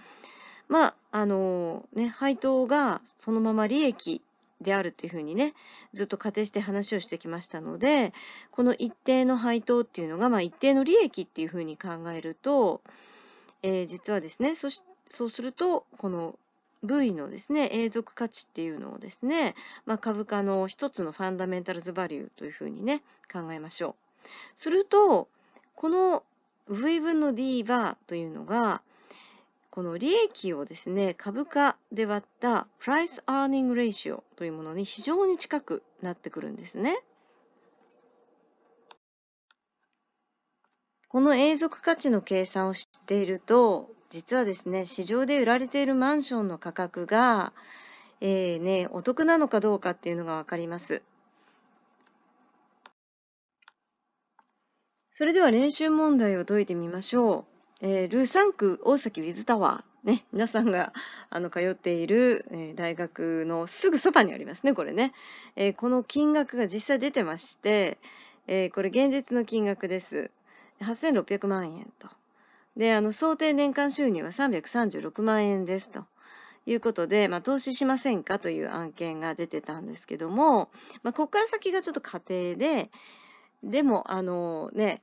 S1: まあ、あの、ね、配当がそのまま利益であるっていうふうにね、ずっと仮定して話をしてきましたので、この一定の配当っていうのが、まあ、一定の利益っていうふうに考えると、えー、実はですね、そしそうすると、この V のですね、永続価値っていうのをですね、まあ、株価の一つのファンダメンタルズバリューというふうにね、考えましょう。すると、この V 分の D バーというのが、この利益をですね、株価で割ったプライス・アーニング・レーシオというものに非常に近くなってくるんですね。この永続価値の計算をしていると、実はですね、市場で売られているマンションの価格が、えー、ね、お得なのかどうかっていうのがわかります。それでは練習問題を解いてみましょう。えー、ルーサンク大崎ウィズタワー。ね、皆さんがあの通っている、えー、大学のすぐそばにありますね、これね、えー、この金額が実際出てまして、えー、これ現実の金額です。8600万円と。で、あの、想定年間収入は336万円ですと。いうことで、まあ、投資しませんかという案件が出てたんですけども、まあ、ここから先がちょっと仮定で、でも、あのね、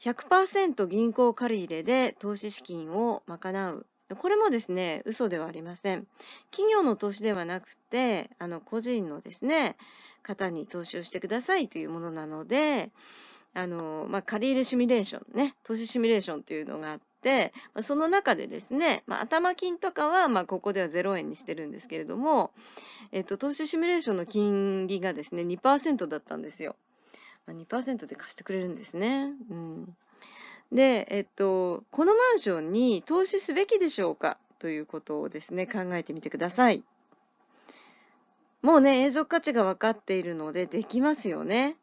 S1: 100%銀行借り入れで投資資金を賄う。これもですね、嘘ではありません。企業の投資ではなくて、あの、個人のですね、方に投資をしてくださいというものなので、あの、まあ、借り入れシミュレーションね、投資シミュレーションというのがあって、その中でですね、まあ、頭金とかは、まあ、ここでは0円にしてるんですけれども、えっと、投資シミュレーションの金利がですね、2%だったんですよ。2%で貸してくれるんですね。うん、で、えっと、このマンションに投資すべきでしょうかということをですね、考えてみてください。もうね、永続価値が分かっているのでできますよね。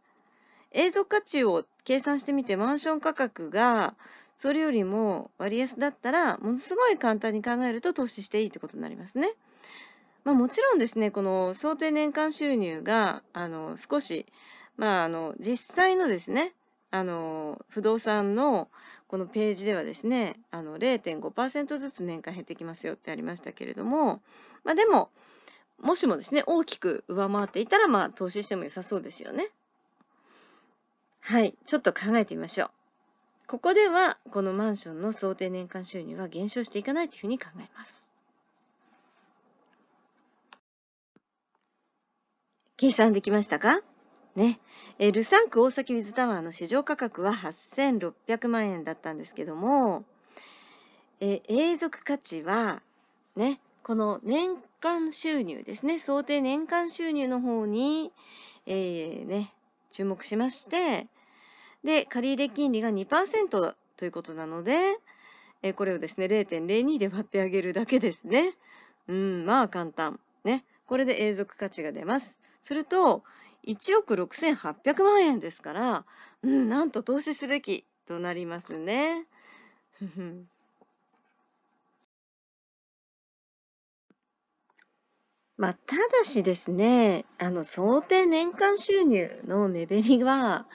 S1: 永続価値を計算してみて、マンション価格がそれよりも割安だったら、ものすごい簡単に考えると投資していいってことになりますね。まあ、もちろんですね、この想定年間収入があの少しまあ、あの、実際のですね、あの、不動産のこのページではですね、あの、0.5%ずつ年間減ってきますよってありましたけれども、まあでも、もしもですね、大きく上回っていたら、まあ、投資しても良さそうですよね。はい、ちょっと考えてみましょう。ここでは、このマンションの想定年間収入は減少していかないというふうに考えます。計算できましたかね、えー、ルサンク大崎水タワーの市場価格は8600万円だったんですけども、えー、永続価値は、ね、この年間収入ですね、想定年間収入の方に、えー、ね、注目しまして、で、借入金利が2%ということなので、えこれをですね、0.02で割ってあげるだけですね。うん、まあ簡単。ね。これで永続価値が出ます。すると、1億6800万円ですから、うん、なんと投資すべきとなりますね。まあ、ただしですね、あの、想定年間収入の目減りは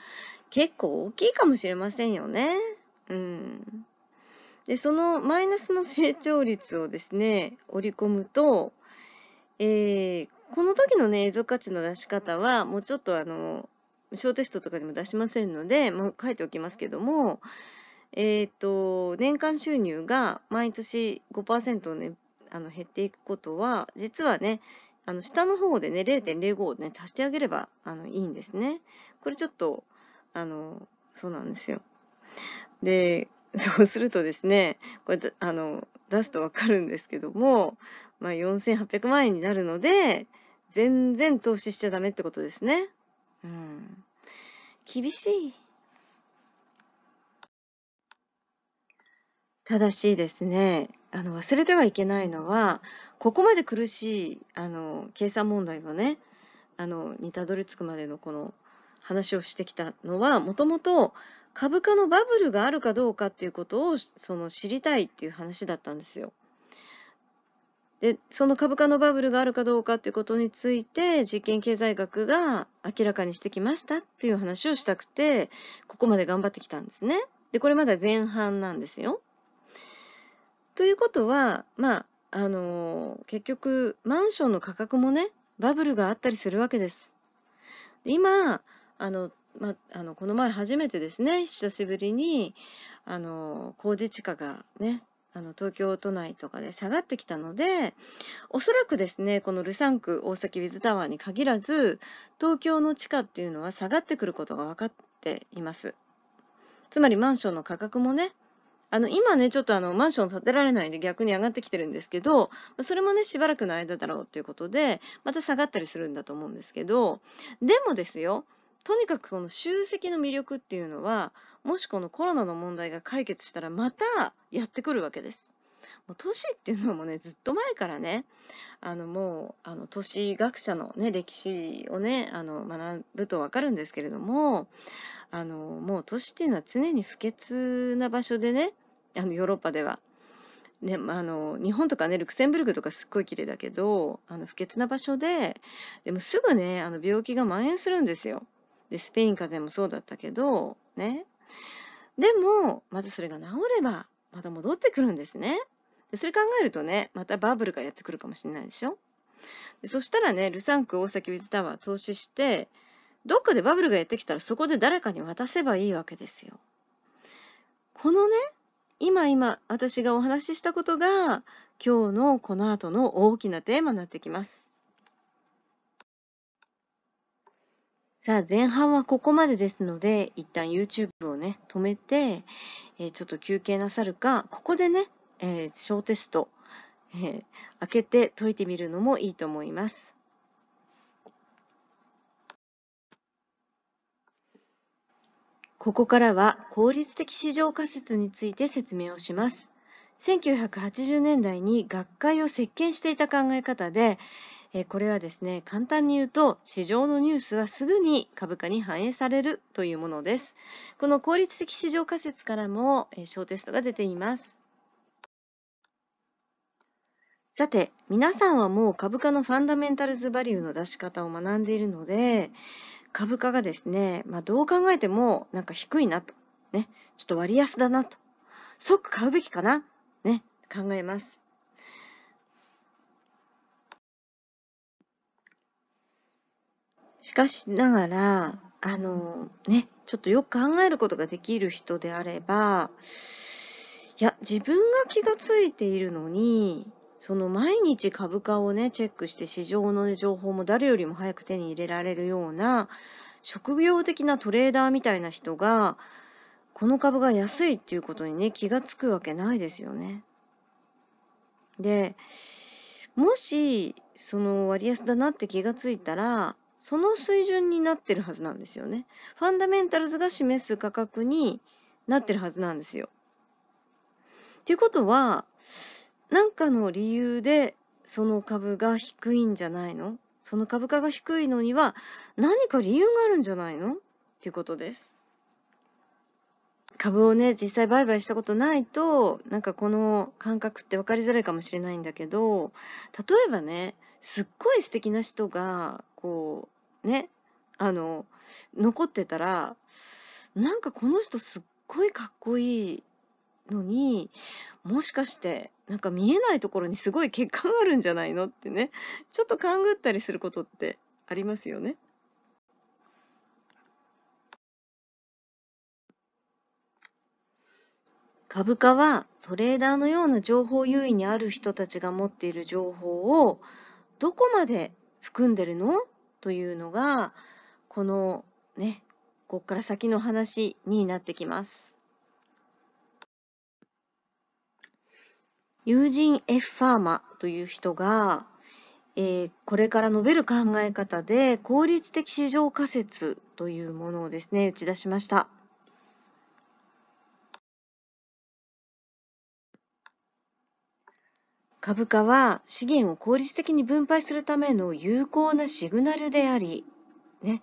S1: 結構大きいかもしれませんよね。うん。で、そのマイナスの成長率をですね、織り込むと、えー、この時のね、映像価値の出し方は、もうちょっとあの、小テストとかでも出しませんので、もう書いておきますけども、えっ、ー、と、年間収入が毎年5%ね、あの減っていくことは、実はね、あの下の方でね、0.05をね、足してあげればあのいいんですね。これちょっと、あの、そうなんですよ。で、そうするとですね、これ、あの、出すとわかるんですけども、まあ、4800万円になるので、全然投資しちゃダメってことですね。うん。厳しい。ただしですね、あの、忘れてはいけないのは、ここまで苦しい、あの、計算問題をね、あの、にたどり着くまでのこの話をしてきたのは、もともと株価のバブルがあるかどうかっていうことを、その知りたいっていう話だったんですよ。で、その株価のバブルがあるかどうかということについて、実験経済学が明らかにしてきましたっていう話をしたくて、ここまで頑張ってきたんですね。で、これまだ前半なんですよ。ということは、まあ、あのー、結局、マンションの価格もね、バブルがあったりするわけです。で今、あの、まあのこの前初めてですね久しぶりにあの工事地価がねあの東京都内とかで下がってきたので、おそらくですね、このルサンク大崎ウィズタワーに限らず、東京の地価っていうのは下がってくることが分かっています。つまりマンションの価格もね、あの今ね、ちょっとあのマンション建てられないんで逆に上がってきてるんですけど、それもね、しばらくの間だろうということで、また下がったりするんだと思うんですけど、でもですよ、とにかくこの集積の魅力っていうのは、もしこのコロナの問題が解決したらまたやってくるわけです。もう都市っていうのもね、ずっと前からね、あのもう、あの都市学者のね、歴史をね、あの学ぶとわかるんですけれども、あの、もう都市っていうのは常に不潔な場所でね、あのヨーロッパでは。ね、あの、日本とかね、ルクセンブルクとかすっごい綺麗だけど、あの、不潔な場所で、でもすぐね、あの、病気が蔓延するんですよ。で、スペイン風邪もそうだったけど、ね、でも、またそれが治れば、また戻ってくるんですね。でそれ考えるとね、またバブルがやってくるかもしれないでしょ。でそしたらね、ルサンク大崎ウィズタワー投資して、どっかでバブルがやってきたらそこで誰かに渡せばいいわけですよ。このね、今今私がお話ししたことが今日のこの後の大きなテーマになってきます。さあ、前半はここまでですので、一旦 YouTube をね、止めて、えー、ちょっと休憩なさるか、ここでね、えー、小テスト、えー、開けて解いてみるのもいいと思います。ここからは効率的市場仮説について説明をします。1980年代に学会を席巻していた考え方で、えこれはですね、簡単に言うと、市場のニュースはすぐに株価に反映されるというものです。この効率的市場仮説からも、え小テストが出ています。さて、皆さんはもう株価のファンダメンタルズバリューの出し方を学んでいるので、株価がですね、まあ、どう考えてもなんか低いなと、ね、ちょっと割安だなと、即買うべきかな、ね、考えます。しかしながら、あのね、ちょっとよく考えることができる人であれば、いや、自分が気がついているのに、その毎日株価をね、チェックして市場の、情報も誰よりも早く手に入れられるような、職業的なトレーダーみたいな人が、この株が安いっていうことにね、気がつくわけないですよね。で、もし、その割安だなって気がついたら、その水準になってるはずなんですよね。ファンダメンタルズが示す価格になってるはずなんですよ。とていうことは、なんかの理由でその株が低いんじゃないのその株価が低いのには何か理由があるんじゃないのっていうことです。株をね、実際売買したことないと、なんかこの感覚って分かりづらいかもしれないんだけど、例えばね、すっごい素敵な人が、こう、ね、あの、残ってたら、なんかこの人すっごいかっこいいのに、もしかして、なんか見えないところにすごい欠陥があるんじゃないのってね、ちょっと勘ぐったりすることってありますよね。株価はトレーダーのような情報優位にある人たちが持っている情報をどこまで含んでるのというのがこのねここから先の話になってきます。友人 F・ エフ・ファーマという人が、えー、これから述べる考え方で効率的市場仮説というものをですね打ち出しました。株価は資源を効率的に分配するための有効なシグナルであり、ね、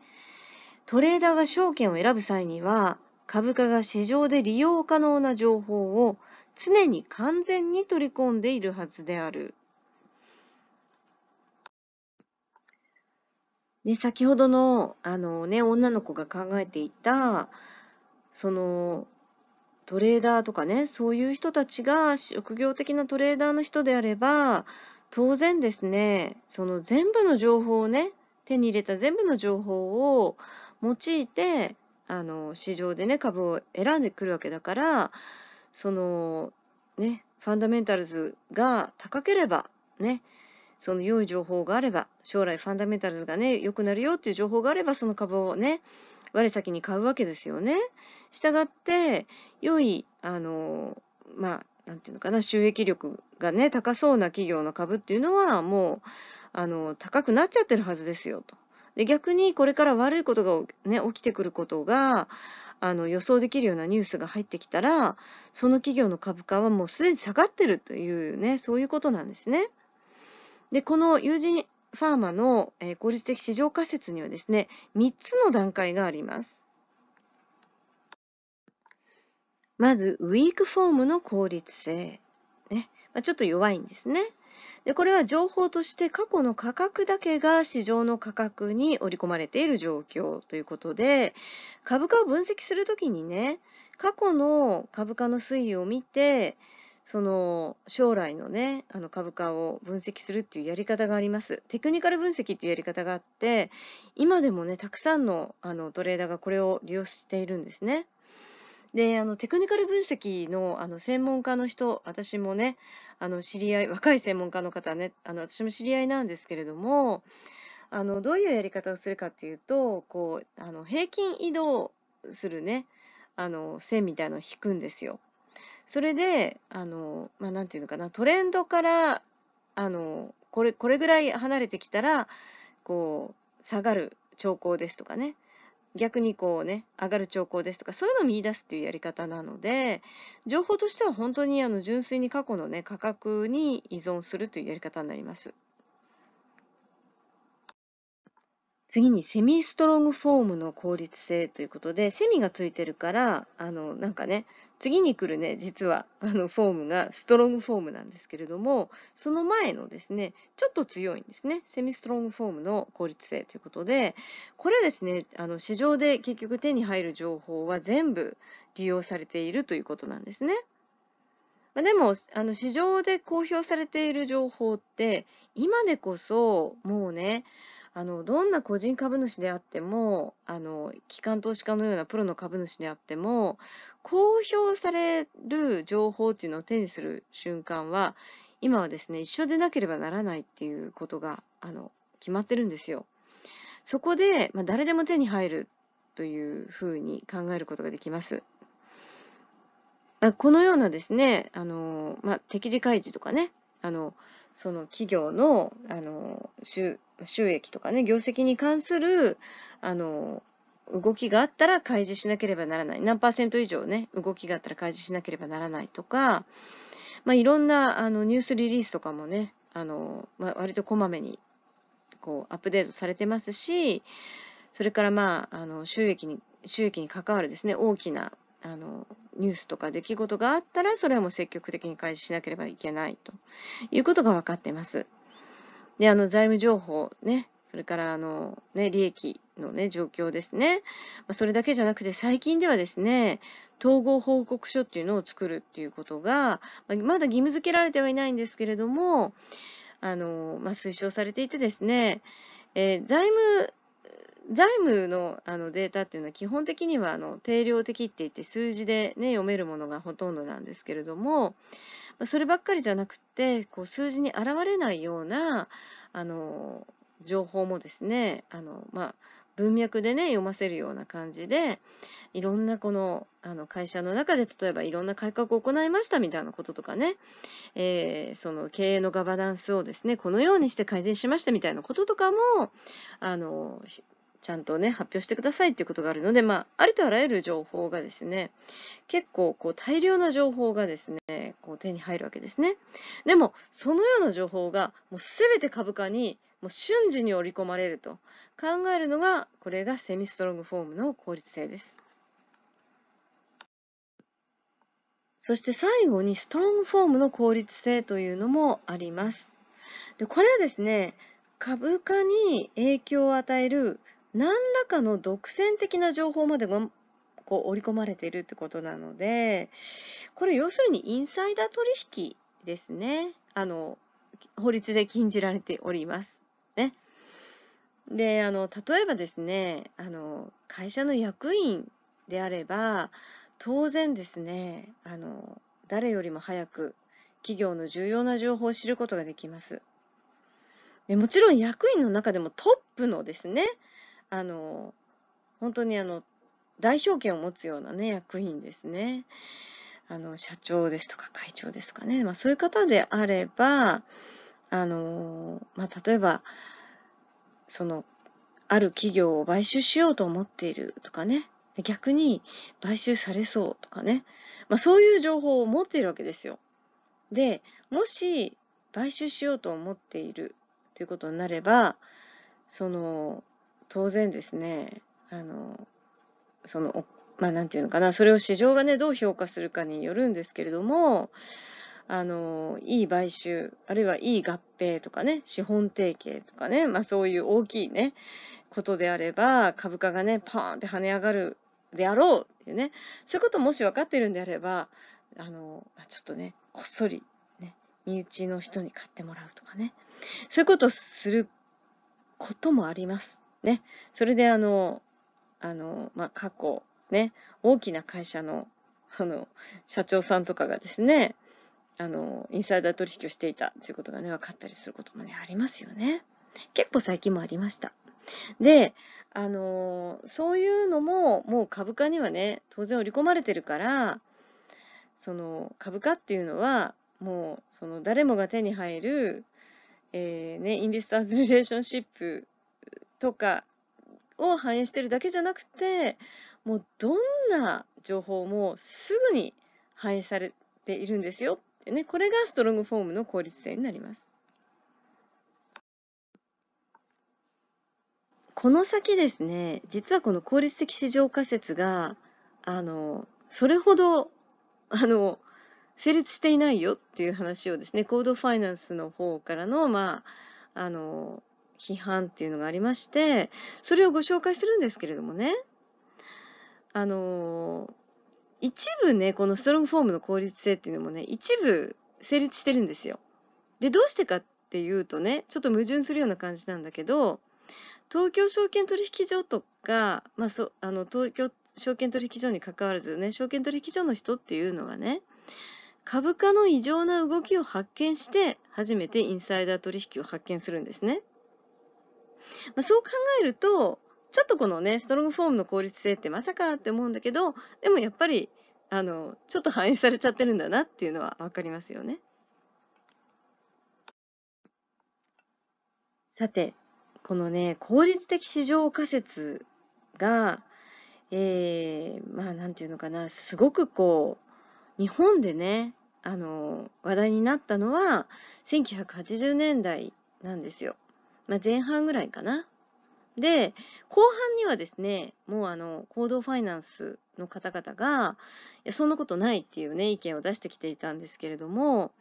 S1: トレーダーが証券を選ぶ際には、株価が市場で利用可能な情報を常に完全に取り込んでいるはずである。で先ほどのあの、ね、女の子が考えていたそのトレーダーとかね、そういう人たちが職業的なトレーダーの人であれば、当然ですね、その全部の情報をね、手に入れた全部の情報を用いて、あの、市場でね、株を選んでくるわけだから、その、ね、ファンダメンタルズが高ければ、ね、その良い情報があれば、将来ファンダメンタルズがね、良くなるよっていう情報があれば、その株をね、我先に買うわけですよね。したがって、良い、あの、まあ、なんていうのかな、収益力がね、高そうな企業の株っていうのは、もう、あの、高くなっちゃってるはずですよ、と。で、逆にこれから悪いことが、ね、起きてくることが、あの、予想できるようなニュースが入ってきたら、その企業の株価はもうすでに下がってるというね、そういうことなんですね。で、この友人ファーマの、え効率的市場仮説にはですね、3つの段階があります。まず、ウィークフォームの効率性。ね。まあ、ちょっと弱いんですね。で、これは情報として過去の価格だけが市場の価格に織り込まれている状況ということで、株価を分析するときにね、過去の株価の推移を見て、その将来のねあの株価を分析するっていうやり方がありますテクニカル分析っていうやり方があって今でもねたくさんのあのトレーダーがこれを利用しているんですねであのテクニカル分析のあの専門家の人私もねあの知り合い若い専門家の方ねあの私も知り合いなんですけれどもあのどういうやり方をするかっていうとこうあの平均移動するねあの線みたいのを引くんですよ。それで、あの、まあ、なんていうのかな、トレンドから、あの、これ、これぐらい離れてきたら、こう、下がる兆候ですとかね。逆にこうね、上がる兆候ですとか、そういうのを見出すっていうやり方なので、情報としては本当にあの純粋に過去のね、価格に依存するというやり方になります。次にセミストロングフォームの効率性ということで、セミがついてるから、あの、なんかね、次に来るね、実は、あの、フォームがストロングフォームなんですけれども、その前のですね、ちょっと強いんですね。セミストロングフォームの効率性ということで、これはですね、あの、市場で結局手に入る情報は全部利用されているということなんですね。までもあの市場で公表されている情報って今でこそもうねあの、どんな個人株主であっても、あの、機関投資家のようなプロの株主であっても、公表される情報っていうのを手にする瞬間は、今はですね、一緒でなければならないっていうことが、あの、決まってるんですよ。そこで、まあ、誰でも手に入るというふうに考えることができます。このようなですね、あのまあ、適時開示とかね、あのその企業のあの収収益とかね業績に関するあの動きがあったら開示しなければならない。何パーセント以上ね、動きがあったら開示しなければならないとか、まあ、いろんなあのニュースリリースとかもね、あのまあ、割とこまめにこうアップデートされてますし、それから、まあ、あの収益に収益に関わるですね、大きなあの、ニュースとか出来事があったら、それはもう積極的に開示しなければいけないということが分かっています。で、あの、財務情報ね、それからあの、ね、利益のね、状況ですね。まそれだけじゃなくて、最近ではですね、統合報告書っていうのを作るっていうことが、まだ義務付けられてはいないんですけれども、あの、まあ、推奨されていてですね、えー、財務財務のあのデータっていうのは基本的にはあの定量的って言って数字で、ね、読めるものがほとんどなんですけれどもそればっかりじゃなくてこう数字に現れないようなあの情報もですねあの、まあ、文脈でね読ませるような感じでいろんなこのあの会社の中で例えばいろんな改革を行いましたみたいなこととかね、えー、その経営のガバナンスをですねこのようにして改善しましたみたいなこととかもあのちゃんとね、発表してくださいっていうことがあるので、まあ、ありとあらゆる情報がですね、結構こう大量な情報がですね、こう手に入るわけですね。でも、そのような情報がもう全て株価にもう瞬時に織り込まれると考えるのが、これがセミストロングフォームの効率性です。そして最後にストロングフォームの効率性というのもあります。でこれはですね、株価に影響を与える何らかの独占的な情報までがこう織り込まれているってことなので、これ要するにインサイダー取引ですね。あの、法律で禁じられております。ね。で、あの、例えばですね、あの、会社の役員であれば、当然ですね、あの、誰よりも早く企業の重要な情報を知ることができます。でもちろん役員の中でもトップのですね、あの、本当にあの、代表権を持つようなね、役員ですね。あの、社長ですとか会長ですかね。まあそういう方であれば、あの、まあ例えば、その、ある企業を買収しようと思っているとかね。逆に買収されそうとかね。まあそういう情報を持っているわけですよ。で、もし買収しようと思っているということになれば、その、当然ですね、あの、その、まあ、なんていうのかな、それを市場がね、どう評価するかによるんですけれども、あの、いい買収、あるいはいい合併とかね、資本提携とかね、まあそういう大きいね、ことであれば、株価がね、パーンって跳ね上がるであろうっていうね、そういうこともし分かってるんであれば、あの、ちょっとね、こっそり、ね、身内の人に買ってもらうとかね、そういうことをすることもあります。ね、それであの、あの、まあ、過去、ね、大きな会社の、あの、社長さんとかがですね、あの、インサイダー取引をしていたということがね、分かったりすることもね、ありますよね。結構最近もありました。で、あのそういうのも、もう株価にはね、当然織り込まれてるから、その株価っていうのは、もう、その誰もが手に入る、えー、ね、インベスターズ・リレーションシップとかを反映してるだけじゃなくてもうどんな情報もすぐに反映されているんですよってねこれがストロングフォームの効率性になります。この先ですね実はこの効率的市場仮説があのそれほどあの成立していないよっていう話をですねコードファイナンスの方からの,、まあ、あの批判っていうのがありまして、それをご紹介するんですけれどもね、あのー、一部ね、このストロングフォームの効率性っていうのもね、一部成立してるんですよ。で、どうしてかっていうとね、ちょっと矛盾するような感じなんだけど、東京証券取引所とか、まあ、そあの東京証券取引所に関わらずね、証券取引所の人っていうのはね、株価の異常な動きを発見して、初めてインサイダー取引を発見するんですね。まあ、そう考えると、ちょっとこのね、ストロングフォームの効率性ってまさかって思うんだけど、でもやっぱり、あの、ちょっと反映されちゃってるんだなっていうのはわかりますよね。さて、このね、効率的市場仮説が、えー、まあ、なんていうのかな、すごくこう、日本でね、あの、話題になったのは、1980年代なんですよ。まあ、前半ぐらいかな。で、後半にはですね、もうあの、行動ファイナンスの方々が、いや、そんなことないっていうね、意見を出してきていたんですけれども、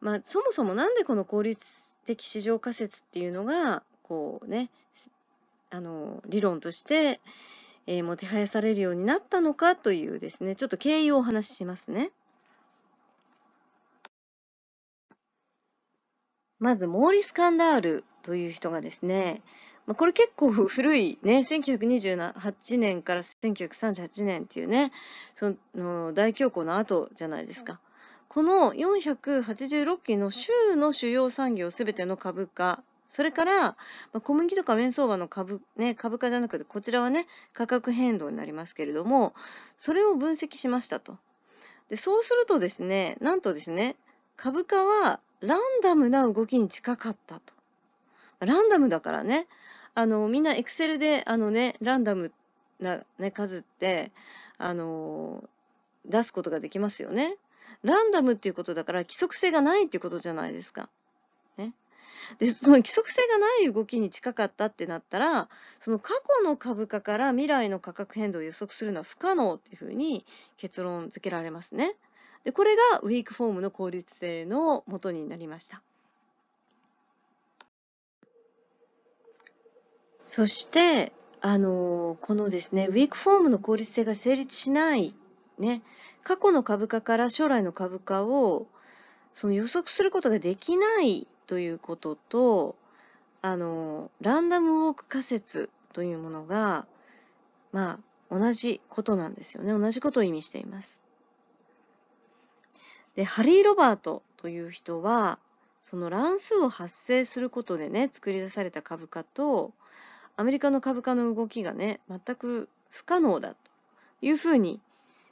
S1: まあ、そもそもなんでこの効率的市場仮説っていうのが、こうね、あの、理論として、えー、もてはやされるようになったのかというですね、ちょっと経緯をお話ししますね。まず、モーリス・カンダールという人がですね、まあ、これ結構 (laughs) 古いね、1928年から1938年っていうね、その大恐慌の後じゃないですか。この486期の州の主要産業すべての株価、それから、ま小麦とか麺相場の株、ね、株価じゃなくて、こちらはね、価格変動になりますけれども、それを分析しましたと。で、そうするとですね、なんとですね、株価はランダムな動きに近かったと。ランダムだからね、あの、みんなエクセルで、あのね、ランダムな、ね、数って、あの、出すことができますよね。ランダムっていうことだから規則性がないっていうことじゃないですか。ね。で、その規則性がない動きに近かったってなったら、その過去の株価から未来の価格変動を予測するのは不可能っていうふうに結論付けられますね。で、これがウィークフォームの効率性のもとになりました。そして、あのこのですね、ウィークフォームの効率性が成立しない、ね、過去の株価から将来の株価をその予測することができないということと、あのランダムウォーク仮説というものが、まあ、同じことなんですよね。同じことを意味しています。で、ハリー・ロバートという人は、その乱数を発生することでね、作り出された株価と、アメリカの株価の動きがね、全く不可能だというふうに、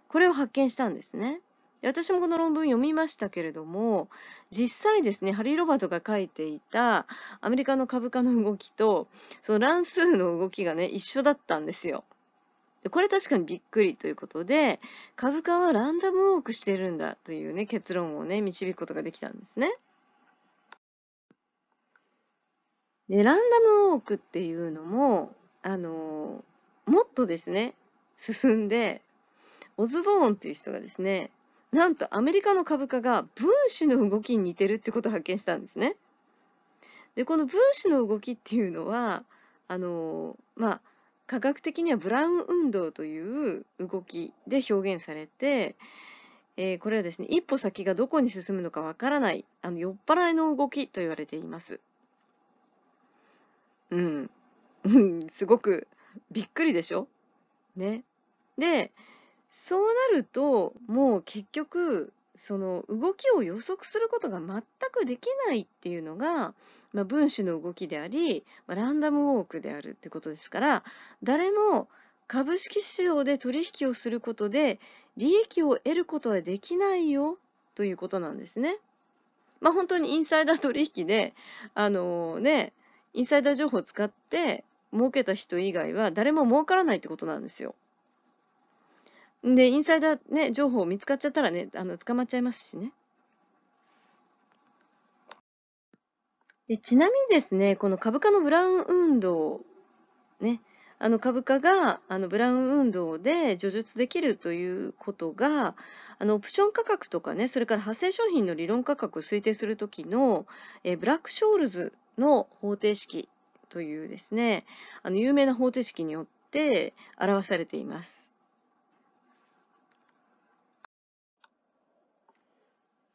S1: これを発見したんですね。私もこの論文読みましたけれども、実際ですね、ハリー・ロバートが書いていたアメリカの株価の動きと、その乱数の動きがね、一緒だったんですよ。これ確かにびっくりということで、株価はランダムウォークしてるんだというね、結論をね、導くことができたんですね。で、ランダムウォークっていうのも、あのー、もっとですね、進んで、オズボーンっていう人がですね、なんとアメリカの株価が分子の動きに似てるってことを発見したんですね。で、この分子の動きっていうのは、あのー、まあ、科学的にはブラウン運動という動きで表現されて、えー、これはですね、一歩先がどこに進むのかわからない、あの、酔っ払いの動きと言われています。うん、(laughs) すごくびっくりでしょね。で、そうなると、もう結局、その動きを予測することが全くできないっていうのが、まあ、分子の動きであり、まあ、ランダムウォークであるってことですから、誰も株式市場で取引をすることで利益を得ることはできないよということなんですね。まあ、本当にインサイダー取引で、あのー、ね、インサイダー情報を使って儲けた人以外は誰も儲からないってことなんですよ。で、インサイダーね、情報見つかっちゃったらね、あの、捕まっちゃいますしね。でちなみにですね、この株価のブラウン運動、ね、あの株価があのブラウン運動で叙述できるということが、あのオプション価格とかね、それから派生商品の理論価格を推定するときのえブラック・ショールズの方程式というですね、あの有名な方程式によって表されています。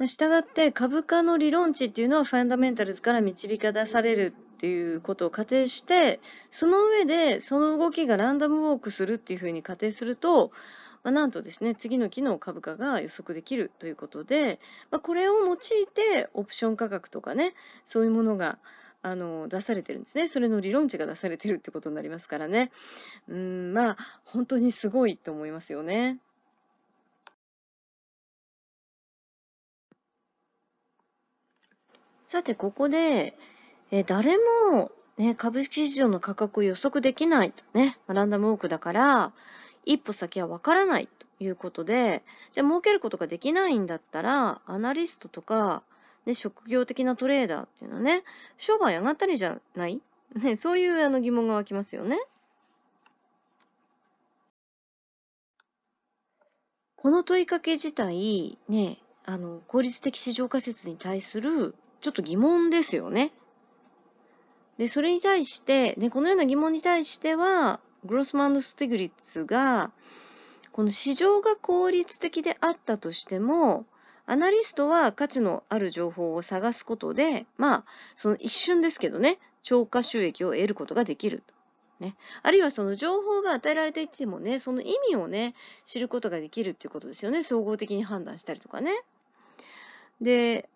S1: したがって株価の理論値っていうのはファンダメンタルズから導き出されるっていうことを仮定してその上でその動きがランダムウォークするっていうふうに仮定すると、まあ、なんとですね次の機能株価が予測できるということで、まあ、これを用いてオプション価格とかねそういうものがあの出されてるんですね。それの理論値が出されてるってことになりますからね。うん、まあ、本当にすごいと思いますよね。さて、ここで、え誰も、ね、株式市場の価格を予測できないとね、ランダムウォークだから、一歩先はわからないということで、じゃあ儲けることができないんだったら、アナリストとかで、職業的なトレーダーっていうのはね、商売上がったりじゃない、ね、そういうあの疑問が湧きますよね。この問いかけ自体、ね、あの、効率的市場仮説に対する、ちょっと疑問ですよね。で、それに対して、ね、このような疑問に対しては、グロスマン・ド・ステグリッツが、この市場が効率的であったとしても、アナリストは価値のある情報を探すことで、まあ、その一瞬ですけどね、超過収益を得ることができる。ね、あるいはその情報が与えられていてもね、その意味をね、知ることができるっていうことですよね。総合的に判断したりとかね。で、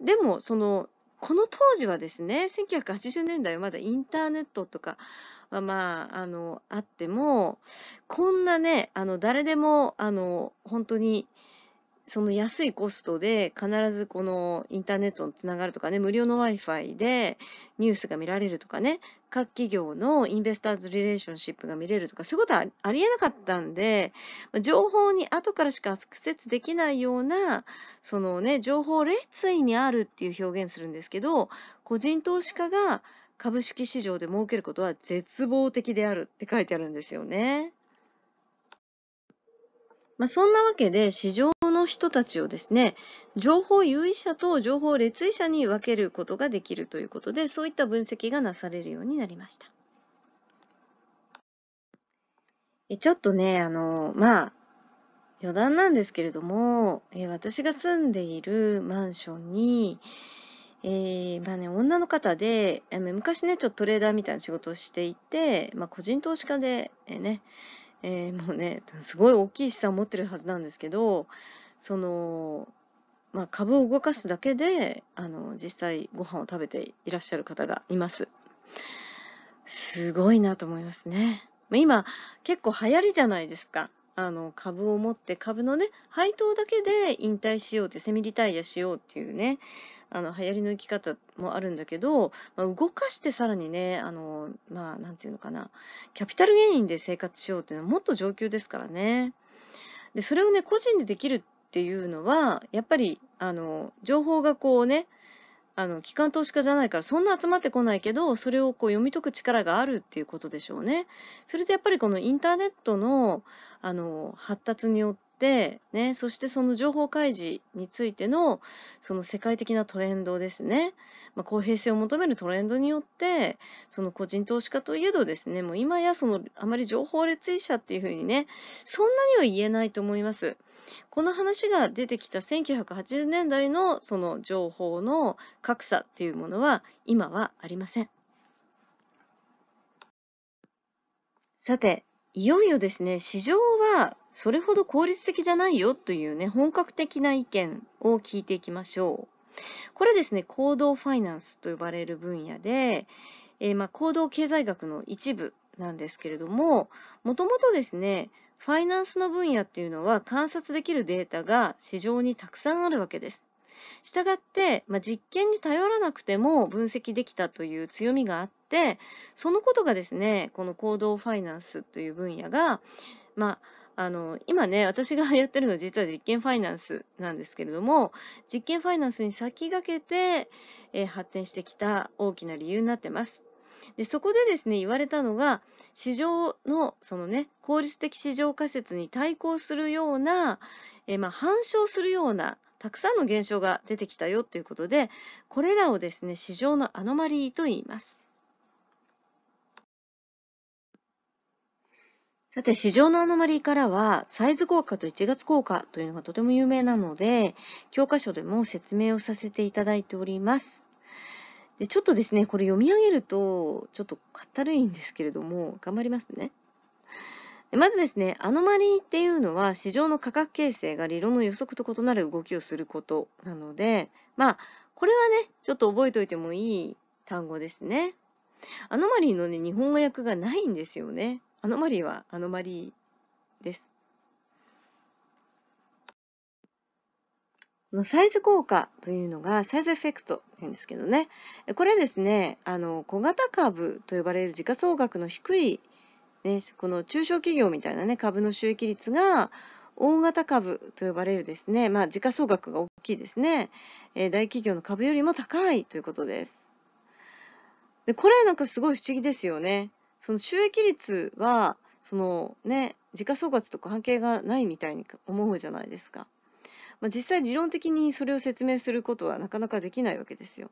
S1: でも、その、この当時はですね、1980年代はまだインターネットとかはまあ、あの、あっても、こんなね、あの、誰でも、あの、本当に、その安いコストで必ずこのインターネットにつながるとかね、無料の Wi-Fi でニュースが見られるとかね、各企業のインベスターズリレーションシップが見れるとか、そういうことはありえなかったんで、情報に後からしかアクセスできないような、そのね、情報列位にあるっていう表現するんですけど、個人投資家が株式市場で儲けることは絶望的であるって書いてあるんですよね。まあ、そんなわけで市場人たちをですね、情報優位者と情報列位者に分けることができるということで、そういった分析がなされるようになりました。ちょっとね、あの、まあ、余談なんですけれども、え私が住んでいるマンションに、えー、まあね、女の方で、昔ね、ちょっとトレーダーみたいな仕事をしていて、まあ、個人投資家で、えー、ね、えー、もうね、すごい大きい資産を持ってるはずなんですけど、その、まあ、株を動かすだけであの実際ご飯を食べていらっしゃる方がいます。すごいなと思いますね。今結構流行りじゃないですか。あの株を持って株のね配当だけで引退しようってセミリタイヤしようっていうねあの流行りの生き方もあるんだけど、まあ、動かしてさらにねあのまあ何て言うのかなキャピタルゲインで生活しようっていうのはもっと上級ですからね。でそれをね個人でできるっていうのは、やっぱり、あの、情報がこうね、あの、機関投資家じゃないから、そんな集まってこないけど、それをこう読み解く力があるっていうことでしょうね。それとやっぱりこのインターネットの、あの、発達によって、ね、そしてその情報開示についての、その世界的なトレンドですね。まあ、公平性を求めるトレンドによって、その個人投資家といえどですね、もう今やその、あまり情報列位者っていうふうにね、そんなには言えないと思います。この話が出てきた1980年代のその情報の格差っていうものは今はありません。さて、いよいよですね、市場はそれほど効率的じゃないよというね、本格的な意見を聞いていきましょう。これですね、行動ファイナンスと呼ばれる分野で、えー、まあ行動経済学の一部なんですけれども、もともとですね、ファイナンスの分野っていうのは観察できるデータが市場にたくさんあるわけです。したがって、まあ、実験に頼らなくても分析できたという強みがあって、そのことがですね、この行動ファイナンスという分野が、まあ、あの、今ね、私がやってるのは実は実験ファイナンスなんですけれども、実験ファイナンスに先駆けて、えー、発展してきた大きな理由になってます。で、そこでですね、言われたのが、市場の、そのね、効率的市場仮説に対抗するような、えまあ、反証するような、たくさんの現象が出てきたよということで、これらをですね、市場のアノマリーと言います。さて、市場のアノマリーからは、サイズ効果と1月効果というのがとても有名なので、教科書でも説明をさせていただいております。で、ちょっとですね、これ読み上げると、ちょっとかったるいんですけれども、頑張りますね。まずですね、アノマリーっていうのは市場の価格形成が理論の予測と異なる動きをすることなので、まあ、これはね、ちょっと覚えておいてもいい単語ですね。アノマリーのね、日本語訳がないんですよね。アノマリーはアノマリーです。このサイズ効果というのが、サイズエフェクトなんですけどね。これですね、あの、小型株と呼ばれる時価総額の低い、ね、この中小企業みたいなね、株の収益率が、大型株と呼ばれるですね、まあ、時価総額が大きいですね、えー、大企業の株よりも高いということです。で、これなんかすごい不思議ですよね。その収益率は、そのね、時価総額とか関係がないみたいに思うじゃないですか。まあ、実際理論的にそれを説明することはなかなかできないわけですよ。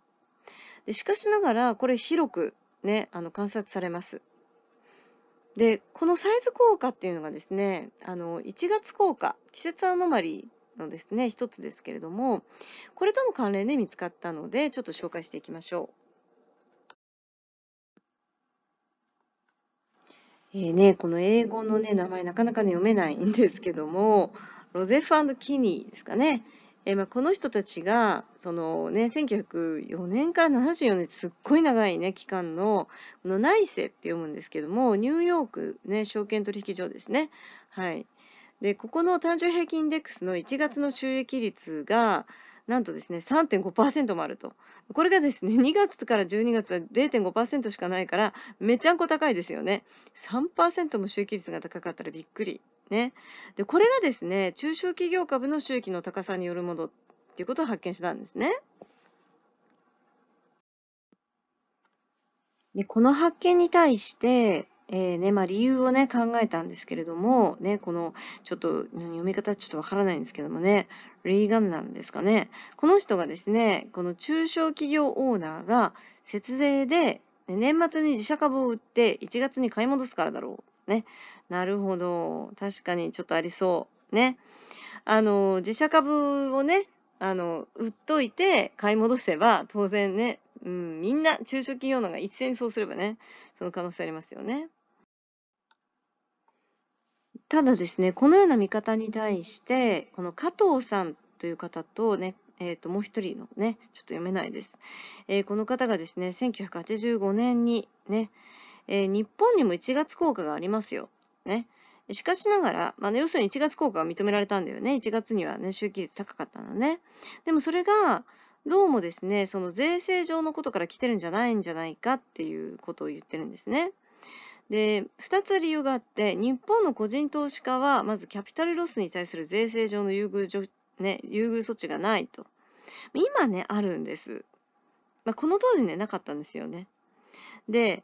S1: でしかしながら、これ広くね、あの観察されます。で、このサイズ効果っていうのがですね、あの、1月効果、季節アノマリーのですね、一つですけれども、これとの関連で見つかったので、ちょっと紹介していきましょう。えーね、この英語の、ね、名前なかなか、ね、読めないんですけどもロゼフキニーですかね。えー、まあ、この人たちが、そのね、1904年から74年すっごい長いね、期間の、この内政って読むんですけども、ニューヨークね、証券取引所ですね。はい。で、ここの単純平均インデックスの1月の収益率が、なんとですね、3.5%もあると。これがですね、2月から12月は0.5%しかないから、めちゃんこ高いですよね。3%も収益率が高かったらびっくりね。で、これがですね、中小企業株の周期の高さによるものっていうことを発見したんですね。で、この発見に対して、えーねまあ、理由を、ね、考えたんですけれども、ね、このちょっと読み方ちょっとわからないんですけどもね、リーガンなんですかね。この人がですね、この中小企業オーナーが節税で、ね、年末に自社株を売って1月に買い戻すからだろうね。なるほど。確かにちょっとありそう。ね。あの、自社株をね、あの、売っといて買い戻せば、当然ね、うん、みんな中小企業のが一斉にそうすればね、その可能性ありますよね。ただですね、このような見方に対して、この加藤さんという方とね、えー、ともう一人のね、ちょっと読めないです。えー、この方がですね、1985年にね、えー、日本にも1月効果がありますよ。ね。しかしながら、まあ、要するに1月効果が認められたんだよね。1月にはね、周期率高かったんだね。でもそれが、どうもですね、その税制上のことから来てるんじゃないんじゃないかっていうことを言ってるんですね。で、2つ理由があって、日本の個人投資家は、まずキャピタルロスに対する税制上の優遇,、ね、優遇措置がないと。今ね、あるんです。まあ、この当時ね、なかったんですよね。で、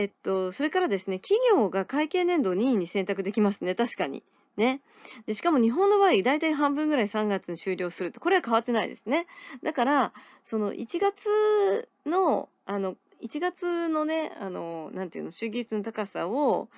S1: えっと、それからですね、企業が会計年度を任意に選択できますね、確かに。ね。で、しかも日本の場合、大体半分ぐらい3月に終了すると。これは変わってないですね。だから、その1月の、あの、1月のね、あの、なんていうの、集議率の高さを、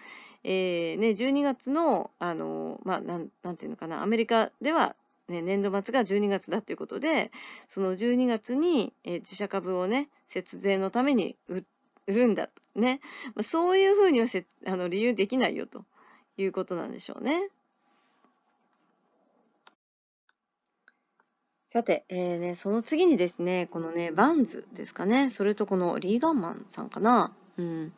S1: えー、ね、12月の、あの、まあ、なん、なんていうのかな、アメリカでは、ね、年度末が12月だっていうことで、その12月に、えー、自社株をね、節税のために売っるんだと。ね。そういうふうにはせあの理由できないよということなんでしょうね。さて、えーね、その次にですね、このね、バンズですかね、それとこのリーガンマンさんかな、うん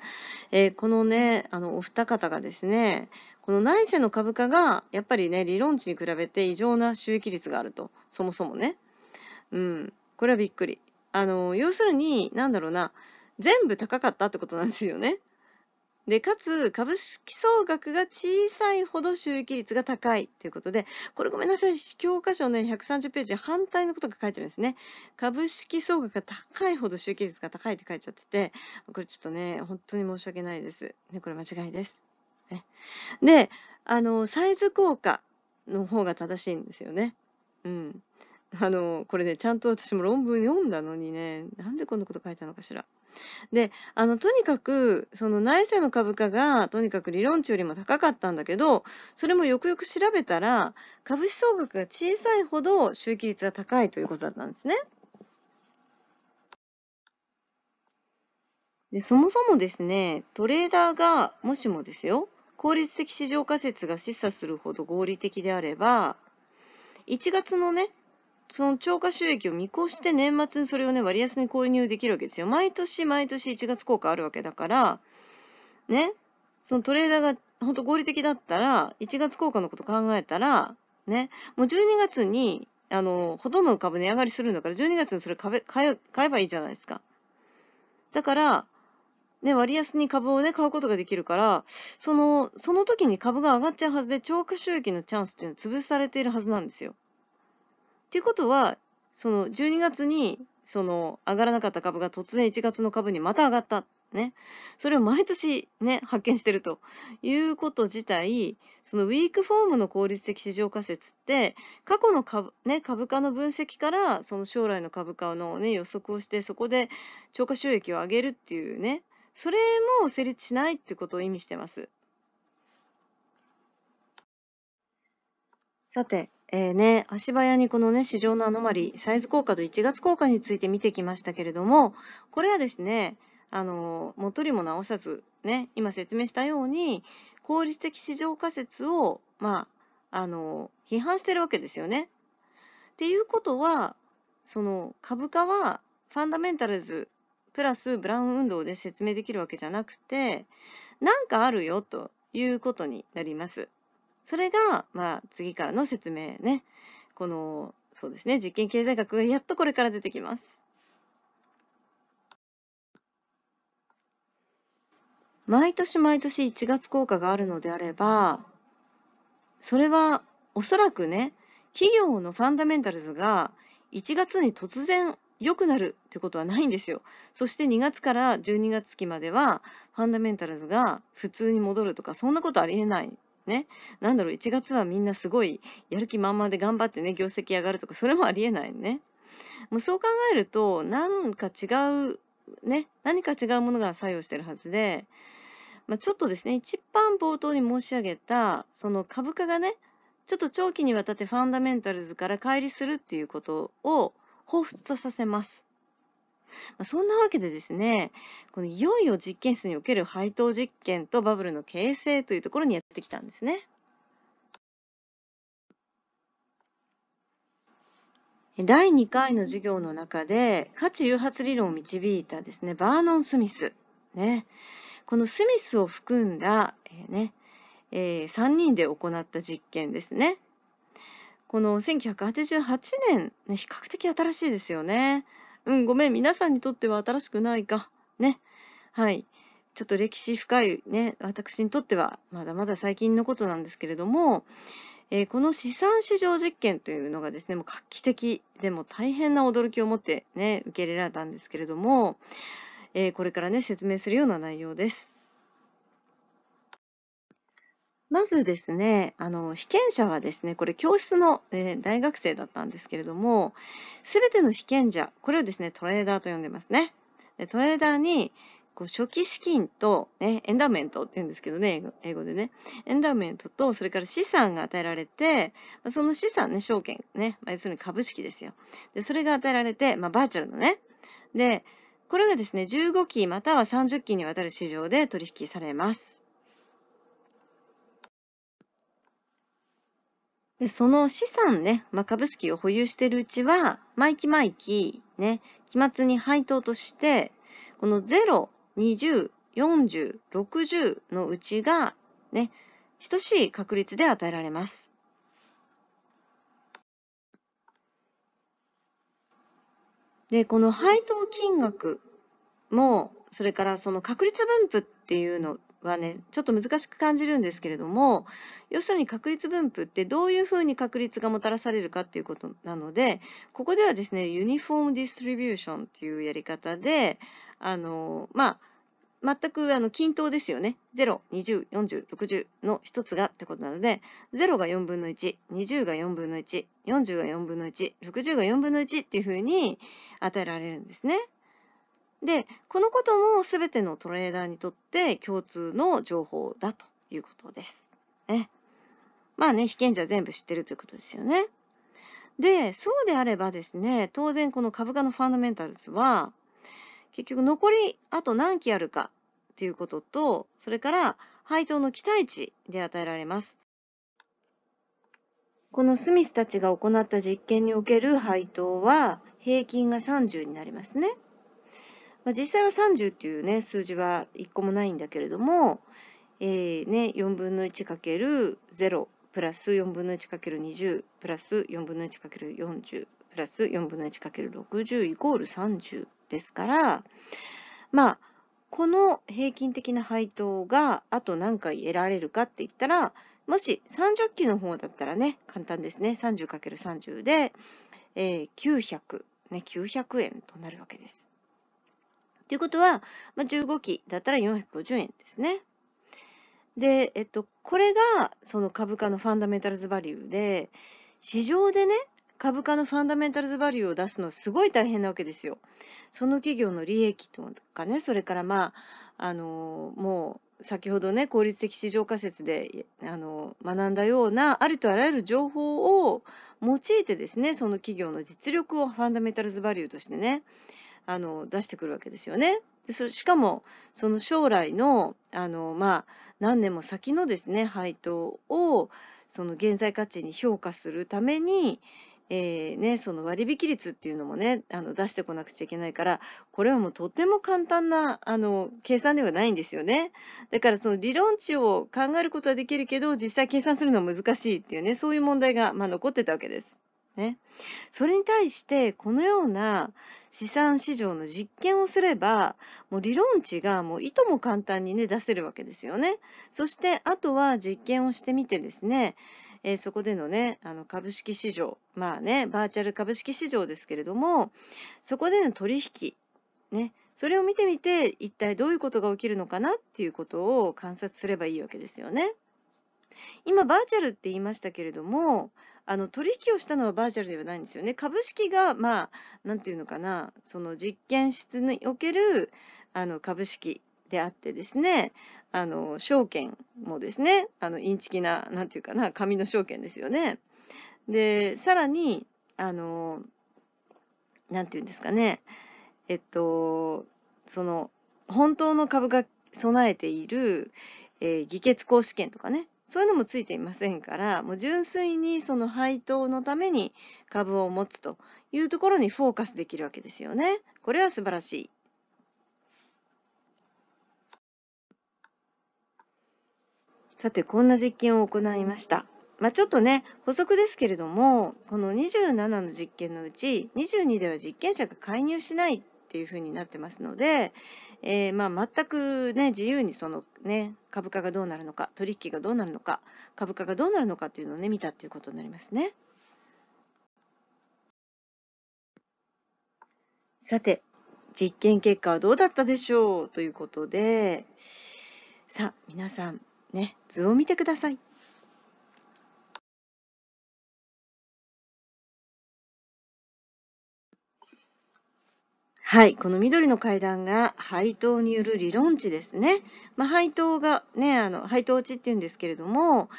S1: えー、このね、あのお二方がですね、この内政の株価が、やっぱりね、理論値に比べて異常な収益率があると、そもそもね。うん、これはびっくり。あの要するに、なんだろうな、全部高かったってことなんですよね。で、かつ、株式総額が小さいほど収益率が高いということで、これごめんなさい、教科書ね、130ページに反対のことが書いてるんですね。株式総額が高いほど収益率が高いって書いちゃってて、これちょっとね、本当に申し訳ないです。ね、これ間違いです。ね、で、あの、サイズ効果の方が正しいんですよね。うん。あの、これね、ちゃんと私も論文読んだのにね、なんでこんなこと書いたのかしら。で、あの、とにかく、その内政の株価が、とにかく理論値よりも高かったんだけど、それもよくよく調べたら、株式総額が小さいほど収益率が高いということだったんですね。でそもそもですね、トレーダーが、もしもですよ、効率的市場仮説が示唆するほど合理的であれば、1月のね、その超過収益を見越して年末にそれをね、割安に購入できるわけですよ。毎年毎年1月効果あるわけだから、ね、そのトレーダーが本当合理的だったら、1月効果のこと考えたら、ね、もう12月に、あの、ほとんどの株値上がりするんだから、12月にそれ買え買えばいいじゃないですか。だから、ね、割安に株をね、買うことができるから、その、その時に株が上がっちゃうはずで、超過収益のチャンスっていうのは潰されているはずなんですよ。ていうことは、その12月にその上がらなかった株が突然1月の株にまた上がった。ね。それを毎年ね、発見してるということ自体、そのウィークフォームの効率的市場仮説って、過去の株,、ね、株価の分析から、その将来の株価の、ね、予測をして、そこで超過収益を上げるっていうね、それも成立しないってことを意味してます。さて、えー、ね、足早にこのね、市場のアノマリサイズ効果と1月効果について見てきましたけれども、これはですね、あの、元にも直さず、ね、今説明したように、効率的市場仮説を、まあ、あの、批判してるわけですよね。っていうことは、その株価はファンダメンタルズプラスブラウン運動で説明できるわけじゃなくて、なんかあるよということになります。それが、まあ、次からの説明ね。この、そうですね、実験経済学がやっとこれから出てきます。毎年毎年1月効果があるのであれば、それはおそらくね、企業のファンダメンタルズが1月に突然良くなるってことはないんですよ。そして2月から12月期まではファンダメンタルズが普通に戻るとか、そんなことありえないね、なんだろう、1月はみんなすごいやる気満々で頑張ってね、業績上がるとか、それもありえないね。もうそう考えると、なんか違う、ね、何か違うものが作用してるはずで、まあ、ちょっとですね、一番冒頭に申し上げた、その株価がね、ちょっと長期にわたってファンダメンタルズから乖離するっていうことを彷彿とさせます。まそんなわけでですね、このいよいよ実験室における配当実験とバブルの形成というところにやってきたんですね。第2回の授業の中で価値誘発理論を導いたですね、バーノン・スミス。ね、このスミスを含んだ、えー、ねえー、3人で行った実験ですね。この1988年、比較的新しいですよね。うん、ごめん、皆さんにとっては新しくないか。ね。はい。ちょっと歴史深いね、私にとってはまだまだ最近のことなんですけれども、えー、この資産市場実験というのがですね、もう画期的でも大変な驚きを持ってね、受け入れられたんですけれども、えー、これからね、説明するような内容です。まずですね、あの、被験者はですね、これ教室の、えー、大学生だったんですけれども、すべての被験者、これをですね、トレーダーと呼んでますね。でトレーダーに、こう初期資金と、ね、エンダーメントって言うんですけどね英語でねエンダーメントとそれから資産が与えられてその資産ね証券ね、まあ、要するに株式ですよでそれが与えられて、まあ、バーチャルのねでこれがですね15期または30期にわたる市場で取引されますで、その資産ね、まあ、株式を保有しているうちは、毎期毎期、ね、期末に配当として、この0、20、40、60のうちが、ね、等しい確率で与えられます。で、この配当金額も、それからその確率分布っていうのはね、ちょっと難しく感じるんですけれども、要するに確率分布ってどういうふうに確率がもたらされるかっていうことなので、ここではですね、ユニフォームディストリビューションというやり方で、あの、まあ、全くあの均等ですよね。0、20、40、60の一つがってことなので、0が4分の1、20が4分の1、40が4分の1、60が4分の1っていうふうに与えられるんですね。で、このことも全てのトレーダーにとって共通の情報だということです。ね。まあね、被験者全部知ってるということですよね。で、そうであればですね、当然この株価のファンダメンタルズは、結局残りあと何期あるかっていうことと、それから配当の期待値で与えられます。このスミスたちが行った実験における配当は、平均が30になりますね。まあ、実際は30っていうね、数字は1個もないんだけれども、えー、ね、4分の 1×0 プラス4分の 1×20 プラス4分の 1×40 プラス4分の 1×60 イコール30ですから、まあ、この平均的な配当があと何回得られるかって言ったら、もし30期の方だったらね、簡単ですね。30×30 で、えー、900、ね、900円となるわけです。ていうことは、まあ、15期だったら450円ですね。で、えっと、これがその株価のファンダメンタルズバリューで、市場でね、株価のファンダメンタルズバリューを出すのすごい大変なわけですよ。その企業の利益とかね、それからまあ、あのもう先ほどね、効率的市場仮説であの学んだような、ありとあらゆる情報を用いてですね、その企業の実力をファンダメンタルズバリューとしてね、あの出してくるわけですよね。でそしかも、その将来の、あの、まあ、何年も先のですね、配当を、その現在価値に評価するために、えーね、その割引率っていうのもね、あの出してこなくちゃいけないから、これはもうとても簡単なあの計算ではないんですよね。だからその理論値を考えることはできるけど、実際計算するのは難しいっていうね、そういう問題が、まあ、残ってたわけです。ね。それに対して、このような資産市場の実験をすれば、もう理論値がもういとも簡単にね、出せるわけですよね。そして、あとは実験をしてみてですね、えー、そこでのね、あの株式市場、まあね、バーチャル株式市場ですけれども、そこでの取引、ね、それを見てみて、一体どういうことが起きるのかなっていうことを観察すればいいわけですよね。今、バーチャルって言いましたけれども、あの取引をしたのはバーチャルではないんですよね。株式が、まあ、なんていうのかな、その実験室におけるあの株式であってですね、あの証券もですね、あのインチキな、なんていうかな、紙の証券ですよね。で、さらに、あの、なんていうんですかね、えっと、その、本当の株が備えている、えー、議決行試験とかね、そういうのもついていませんから、もう純粋にその配当のために株を持つというところにフォーカスできるわけですよね。これは素晴らしい。さて、こんな実験を行いました。まあ、ちょっとね、補足ですけれども、この27の実験のうち、22では実験者が介入しないっていうふうになってますので、えー、まあ全くね、自由にそのね、株価がどうなるのか、取引がどうなるのか、株価がどうなるのかっていうのをね、見たっていうことになりますね。さて、実験結果はどうだったでしょうということで、さあ、皆さん、ね、図を見てください。はい、この緑の階段が配当による理論値ですね。まあ、配当がね、あの配当値っていうんですけれども、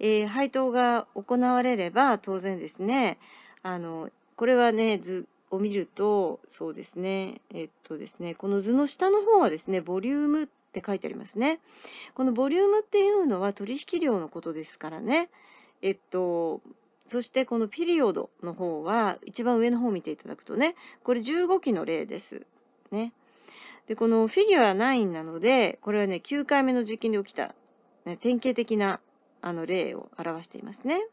S1: えー、配当が行われれば当然ですね、あのこれはね図を見るとそうですね、えっとですね、この図の下の方はですね、ボリュームって書いてありますね。このボリュームっていうのは取引量のことですからね。えっとそしてこのピリオドの方は一番上の方を見ていただくとね、これ15期の例です。ね。で、このフィギュア9なので、これはね、9回目の実験で起きた、ね、典型的なあの例を表していますね。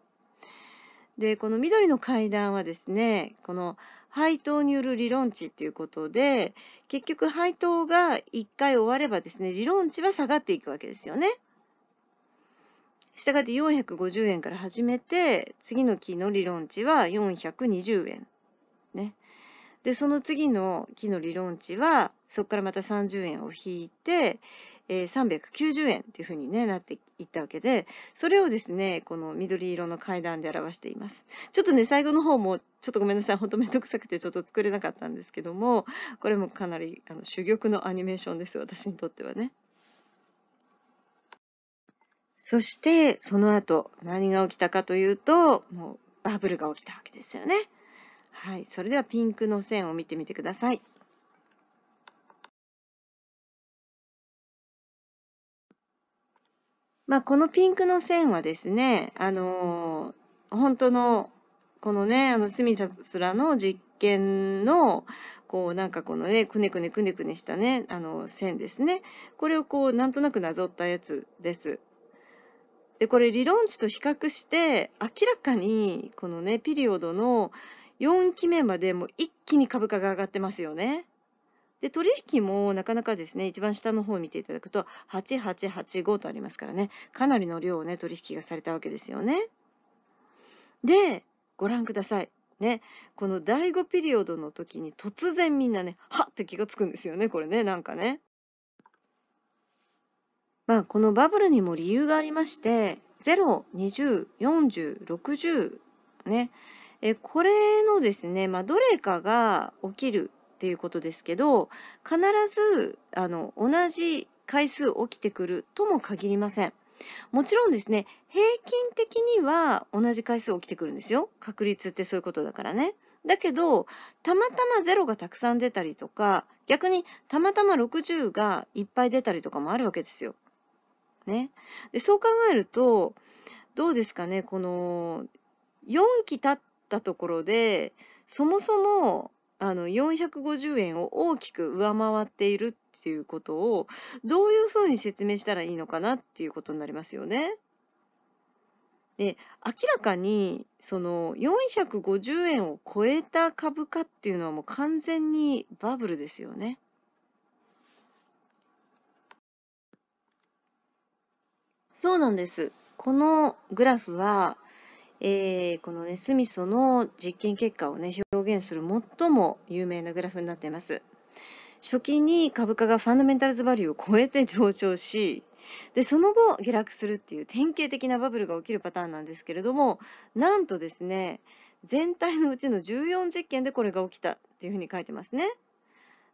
S1: で、この緑の階段はですね、この配当による理論値っていうことで、結局配当が1回終わればですね、理論値は下がっていくわけですよね。したがって450円から始めて、次の期の理論値は420円。ね。で、その次の期の理論値は、そこからまた30円を引いて、えー、390円っていうふうに、ね、なっていったわけで、それをですね、この緑色の階段で表しています。ちょっとね、最後の方も、ちょっとごめんなさい、ほんとめんどくさくてちょっと作れなかったんですけども、これもかなりあの珠玉のアニメーションです、私にとってはね。そしてその後何が起きたかというともうバブルが起きたわけですよね。はい、それではピンクの線を見てみてください。まあ、このピンクの線はですね、あのー、本当のこのね、あのスミジャスラの実験の、こうなんかこのね、くねくねくねくねしたね、あの線ですね。これをこうなんとなくなぞったやつです。で、これ理論値と比較して、明らかに、このね、ピリオドの4期目までもう一気に株価が上がってますよね。で、取引もなかなかですね、一番下の方を見ていただくと、8885とありますからね、かなりの量をね、取引がされたわけですよね。で、ご覧ください。ね、この第5ピリオドの時に突然みんなね、はって気がつくんですよね、これね、なんかね。まあ、このバブルにも理由がありまして、0、20、40、60ね、えこれのですね、まあ、どれかが起きるっていうことですけど、必ずあの同じ回数起きてくるとも限りません。もちろんですね、平均的には同じ回数起きてくるんですよ。確率ってそういうことだからね。だけど、たまたま0がたくさん出たりとか、逆にたまたま60がいっぱい出たりとかもあるわけですよ。ね。で、そう考えると、どうですかね、この、4期経ったところで、そもそも、あの、450円を大きく上回っているっていうことを、どういうふうに説明したらいいのかなっていうことになりますよね。で、明らかに、その、450円を超えた株価っていうのはもう完全にバブルですよね。そうなんです。このグラフは、えー、このね、スミソの実験結果をね、表現する最も有名なグラフになっています。初期に株価がファンダメンタルズバリューを超えて上昇し、で、その後下落するっていう典型的なバブルが起きるパターンなんですけれども、なんとですね、全体のうちの14実験でこれが起きたっていうふうに書いてますね。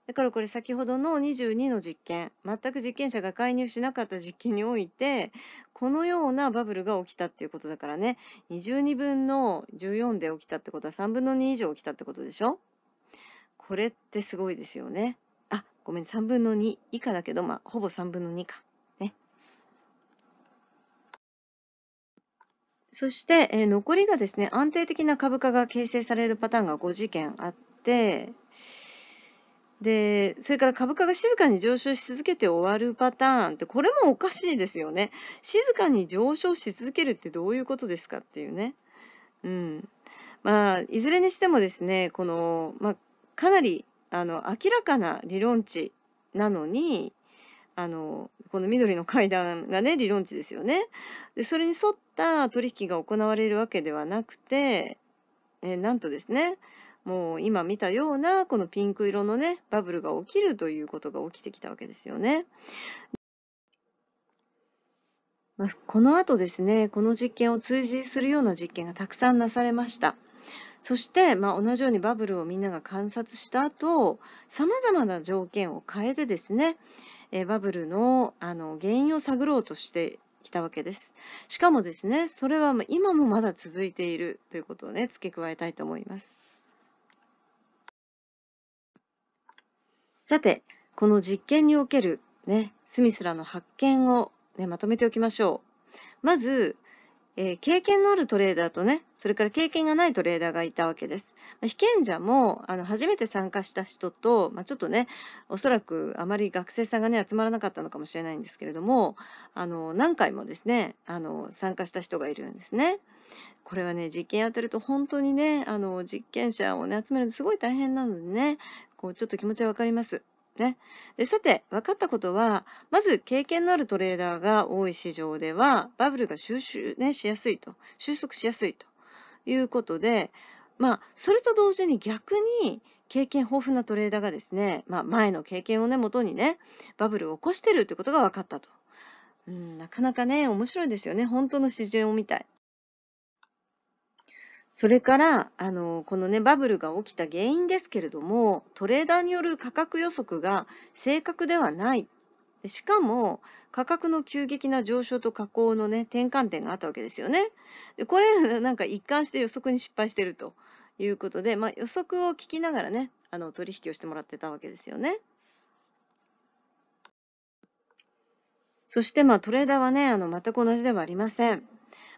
S1: だからこれ先ほどの22の実験、全く実験者が介入しなかった実験において、このようなバブルが起きたっていうことだからね、22分の14で起きたってことは3分の2以上起きたってことでしょこれってすごいですよね。あ、ごめん、3分の2以下だけど、まあ、ほぼ3分の2か。ね。そして、えー、残りがですね、安定的な株価が形成されるパターンが5事件あって、で、それから株価が静かに上昇し続けて終わるパターンって、これもおかしいですよね。静かに上昇し続けるってどういうことですかっていうね。うん。まあ、いずれにしてもですね、この、まあ、かなり、あの、明らかな理論値なのに、あの、この緑の階段がね、理論値ですよね。で、それに沿った取引が行われるわけではなくて、えなんとですね、もう今見たようなこのピンク色のねバブルが起きるということが起きてきたわけですよね。まあ、この後ですねこの実験を追随するような実験がたくさんなされました。そして、まあ、同じようにバブルをみんなが観察した後さまざまな条件を変えてですね、えバブルのあの原因を探ろうとしてきたわけです。しかもですね、それは今もまだ続いているということをね、付け加えたいと思います。さて、この実験における、ね、スミスらの発見を、ね、まとめておきましょう。まず、えー、経験のあるトレーダーとね、それから経験がないトレーダーがいたわけです。ま被験者もあの初めて参加した人と、まあ、ちょっとね、おそらくあまり学生さんがね、集まらなかったのかもしれないんですけれども、あの何回もですねあの、参加した人がいるんですね。これはね、実験やってると本当にね、あの実験者をね、集めるのすごい大変なのでね、こう、ちょっと気持ちはわかります。ね。で、さて、分かったことは、まず経験のあるトレーダーが多い市場では、バブルが収集、ね、しやすいと、収束しやすいということで、まあ、それと同時に逆に、経験豊富なトレーダーがですね、まあ、前の経験をね、元にね、バブルを起こしてるということが分かったと。うん、なかなかね、面白いですよね。本当の市場みたい。それから、あの、このね、バブルが起きた原因ですけれども、トレーダーによる価格予測が正確ではない。しかも、価格の急激な上昇と下降のね、転換点があったわけですよね。これ、なんか一貫して予測に失敗してるということで、まあ、予測を聞きながらね、あの、取引をしてもらってたわけですよね。そして、まあ、トレーダーはね、あの、全く同じではありません。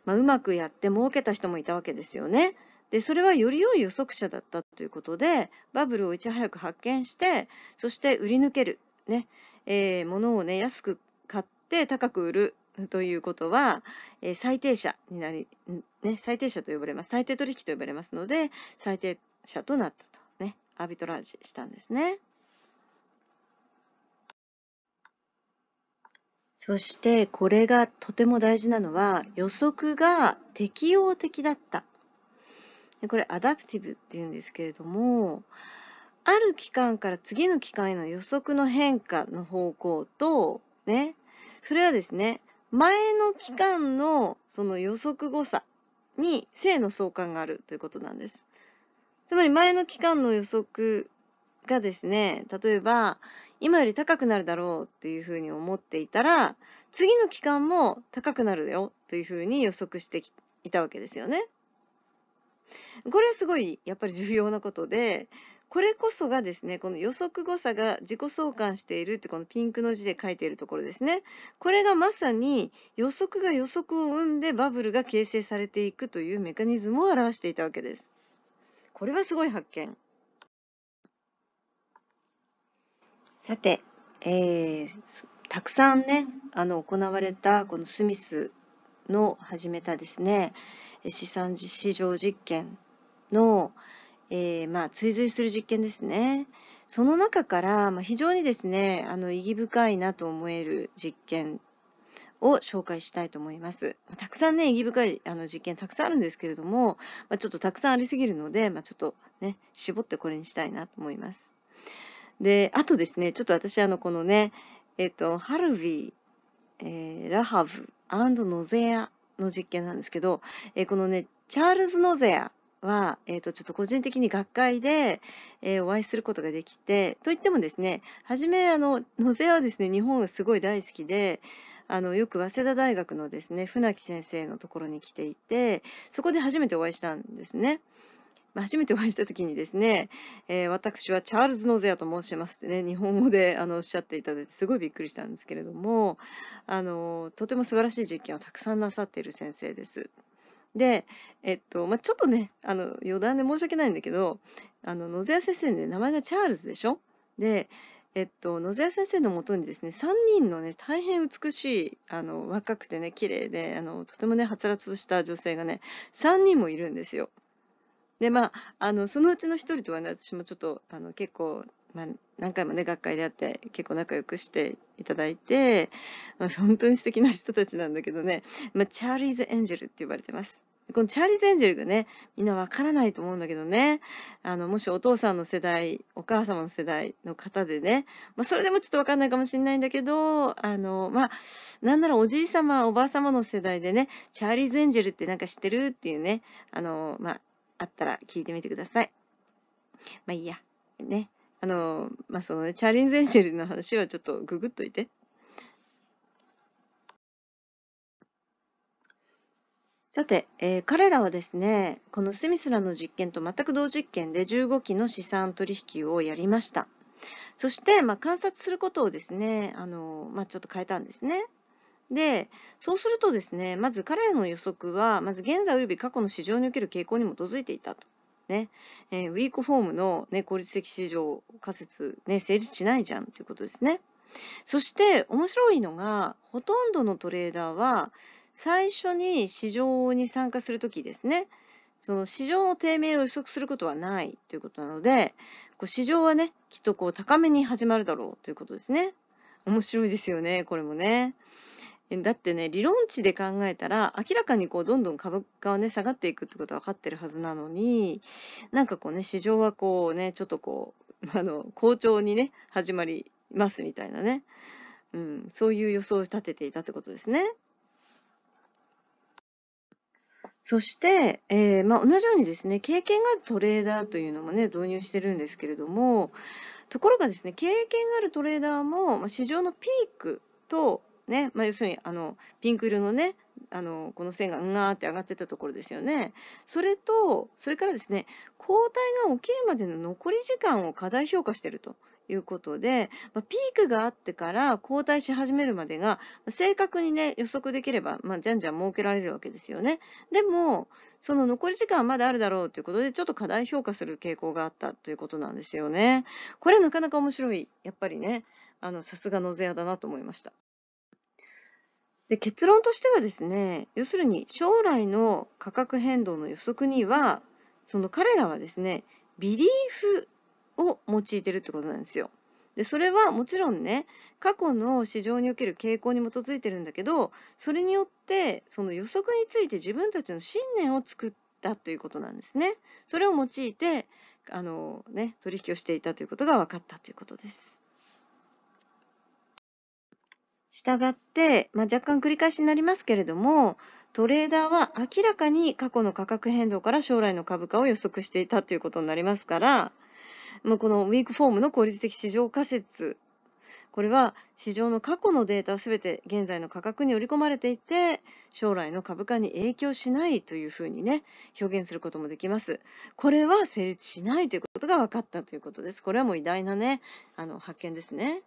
S1: まあ、うまくやって儲けた人もいたわけですよね。で、それはより良い予測者だったということで、バブルをいち早く発見して、そして売り抜ける、ね、えー、物をね、安く買って高く売るということは、えー、最低者になり、ね、最低者と呼ばれます。最低取引と呼ばれますので、最低者となったと、ね、アービトラージしたんですね。そしてこれがとても大事なのは予測が適応的だった。これアダプティブって言うんですけれども、ある期間から次の期間への予測の変化の方向と、ね、それはですね、前の期間のその予測誤差に正の相関があるということなんです。つまり前の期間の予測がですね、例えば、今より高くなるだろうというふうに思っていたら、次の期間も高くなるよというふうに予測していたわけですよね。これはすごいやっぱり重要なことで、これこそがですね、この予測誤差が自己相関しているってこのピンクの字で書いているところですね。これがまさに予測が予測を生んでバブルが形成されていくというメカニズムを表していたわけです。これはすごい発見。さて、えー、たくさんね、あの、行われた、このスミスの始めたですね、資産市場実験の、えー、まあ、追随する実験ですね。その中から、まあ、非常にですね、あの、意義深いなと思える実験を紹介したいと思います。まあ、たくさんね、意義深いあの実験たくさんあるんですけれども、まあ、ちょっとたくさんありすぎるので、まあ、ちょっとね、絞ってこれにしたいなと思います。で、あとですね、ちょっと私、あの、このね、えっと、ハルビー、えー、ラハブ、ノゼアの実験なんですけど、えー、このね、チャールズ・ノゼアは、えっ、ー、と、ちょっと個人的に学会で、えー、お会いすることができて、といってもですね、はじめ、あの、ゼアはですね、日本がすごい大好きで、あの、よく早稲田大学のですね、船木先生のところに来ていて、そこで初めてお会いしたんですね。初めてお会いした時にですね、えー、私はチャールズ・ノゼアと申しますってね、日本語であのおっしゃっていただいて、すごいびっくりしたんですけれども、あの、とても素晴らしい実験をたくさんなさっている先生です。で、えっと、まあ、ちょっとね、あの、余談で申し訳ないんだけど、あの、野瀬谷先生ね、名前がチャールズでしょで、えっと、野瀬谷先生のもとにですね、3人のね、大変美しい、あの、若くてね、綺麗で、あの、とてもね、はつらつとした女性がね、3人もいるんですよ。で、まあ、あの、そのうちの一人とはね、私もちょっと、あの、結構、まあ、何回もね、学会であって、結構仲良くしていただいて、まあ、本当に素敵な人たちなんだけどね、まあ、チャーリーズ・エンジェルって呼ばれてます。このチャーリーズ・エンジェルがね、みんなわからないと思うんだけどね、あの、もしお父さんの世代、お母様の世代の方でね、まあ、それでもちょっとわかんないかもしれないんだけど、あの、まあ、なんならおじい様、おばあ様の世代でね、チャーリーズ・エンジェルってなんか知ってるっていうね、あの、まあ、あったら聞いてみてください。まあいいや。ね。あの、まあそのね、チャーリン・ゼンシェルの話はちょっとググっといて。さて、えー、彼らはですね、このスミスらの実験と全く同実験で15期の資産取引をやりました。そして、まあ、観察することをですね、あのまあ、ちょっと変えたんですね。で、そうするとですね、まず彼らの予測は、まず現在及び過去の市場における傾向に基づいていたと。ね、えー、ウィークフォームの、ね、効率的市場仮説、ね、成立しないじゃんということですね。そして面白いのが、ほとんどのトレーダーは、最初に市場に参加するときですね、その市場の低迷を予測することはないということなので、こう市場はね、きっとこう高めに始まるだろうということですね。面白いですよね、これもね。だってね、理論値で考えたら、明らかにこう、どんどん株価はね、下がっていくってことは分かってるはずなのに、なんかこうね、市場はこうね、ちょっとこう、(laughs) あの、好調にね、始まりますみたいなね。うん、そういう予想を立てていたってことですね。そして、えー、まあ、同じようにですね、経験があるトレーダーというのもね、導入してるんですけれども、ところがですね、経験があるトレーダーも、まあ、市場のピークとね、まあ、要するにあのピンク色のねあのこの線がうがーって上がってたところですよね。それと、それからですね、交代が起きるまでの残り時間を過大評価してるということで、まあ、ピークがあってから交代し始めるまでが、正確にね、予測できれば、まあ、じゃんじゃん設けられるわけですよね。でも、その残り時間はまだあるだろうということで、ちょっと過大評価する傾向があったということなんですよね。これはなかなか面白い。やっぱりね、あの、さすがの世話だなと思いました。で結論としてはですね要するに将来の価格変動の予測にはその彼らはですねビリーフを用いてるってことなんですよ。でそれはもちろんね過去の市場における傾向に基づいてるんだけどそれによってその予測について自分たちの信念を作ったということなんですね。それを用いてあの、ね、取引をしていたということが分かったということです。従って、まあ、若干繰り返しになりますけれども、トレーダーは明らかに過去の価格変動から将来の株価を予測していたということになりますから、まあ、このウィークフォームの効率的市場仮説、これは市場の過去のデータは全て現在の価格に織り込まれていて、将来の株価に影響しないというふうにね、表現することもできます。これは成立しないということが分かったということです。これはもう偉大なね、あの発見ですね。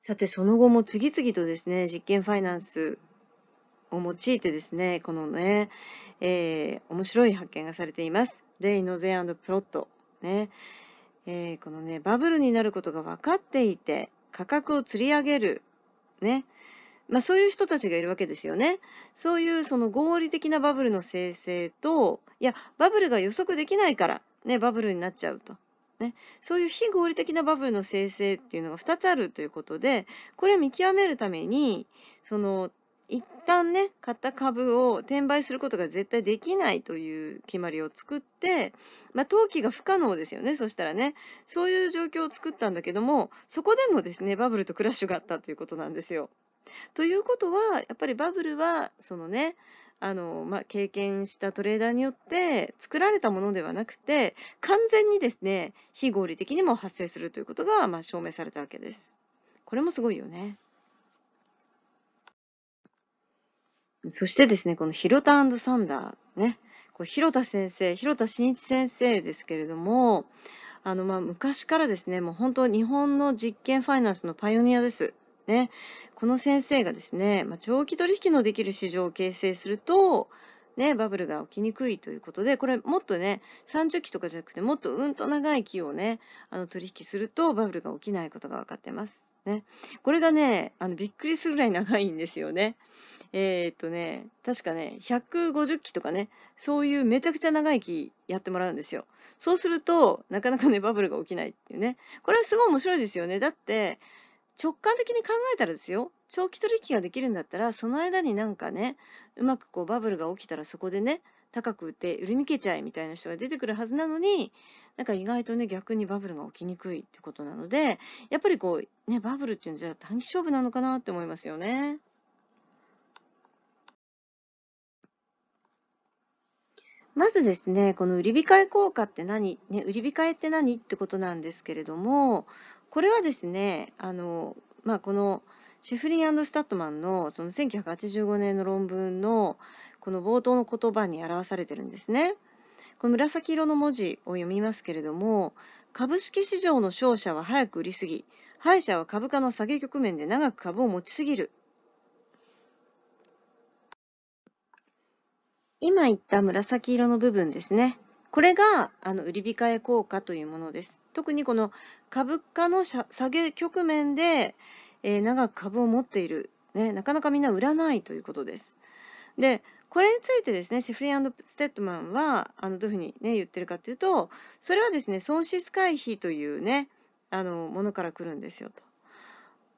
S1: さて、その後も次々とですね、実験ファイナンスを用いてですね、このね、えー、面白い発見がされています。例の税プロット。ね。えー、このね、バブルになることが分かっていて、価格を釣り上げる。ね。まあそういう人たちがいるわけですよね。そういうその合理的なバブルの生成と、いや、バブルが予測できないから、ね、バブルになっちゃうと。ね、そういう非合理的なバブルの生成っていうのが2つあるということで、これを見極めるために、その、一旦ね、買った株を転売することが絶対できないという決まりを作って、まあ、登記が不可能ですよね、そしたらね。そういう状況を作ったんだけども、そこでもですね、バブルとクラッシュがあったということなんですよ。ということは、やっぱりバブルは、そのね、あの、まあ、経験したトレーダーによって作られたものではなくて、完全にですね、非合理的にも発生するということが、まあ、証明されたわけです。これもすごいよね。そしてですね、このヒロタサンダーね、こう広田先生、広田真一先生ですけれども、あの、まあ、昔からですね、もう本当日本の実験ファイナンスのパイオニアです。ね。この先生がですね、まあ、長期取引のできる市場を形成すると、ね、バブルが起きにくいということで、これもっとね、30期とかじゃなくて、もっとうんと長い期をね、あの取引するとバブルが起きないことが分かってます。ね。これがね、あのびっくりするぐらい長いんですよね。えー、っとね、確かね、150期とかね、そういうめちゃくちゃ長い期やってもらうんですよ。そうすると、なかなかね、バブルが起きないっていうね。これはすごい面白いですよね。だって、直感的に考えたらですよ、長期取引ができるんだったら、その間になんかね、うまくこうバブルが起きたらそこでね、高く売って売り抜けちゃえみたいな人が出てくるはずなのに、なんか意外とね、逆にバブルが起きにくいってことなので、やっぱりこう、ね、バブルっていうのはじゃあ短期勝負なのかなって思いますよね。まずですね、この売り控え効果って何、ね、売り控えって何ってことなんですけれども、これはですね、あの、まあ、この、シェフリンスタットマンのその1985年の論文のこの冒頭の言葉に表されてるんですね。この紫色の文字を読みますけれども、株式市場の勝者は早く売りすぎ、敗者は株価の下げ局面で長く株を持ちすぎる。今言った紫色の部分ですね。これがあの売り控え効果というものです。特にこの株価の下げ局面で、えー、長く株を持っている、ね、なかなかみんな売らないということです。で、これについてですね、シフリーステッドマンはあのどういうふうに、ね、言ってるかというと、それはですね、損失回避というね、あのものから来るんですよと。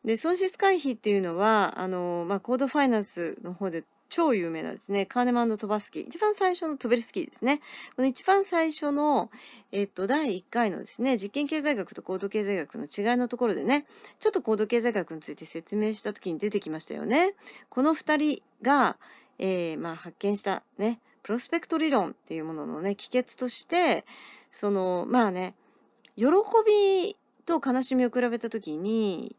S1: で、損失回避っていうのは、あのまあ、コードファイナンスの方で超有名なですね、カーネマンのトバスキー。一番最初のトベルスキーですね。この一番最初の、えっと、第1回のですね、実験経済学と高度経済学の違いのところでね、ちょっと高度経済学について説明した時に出てきましたよね。この2人が、えー、まあ、発見したね、プロスペクト理論っていうもののね、帰結として、その、まあね、喜びと悲しみを比べた時に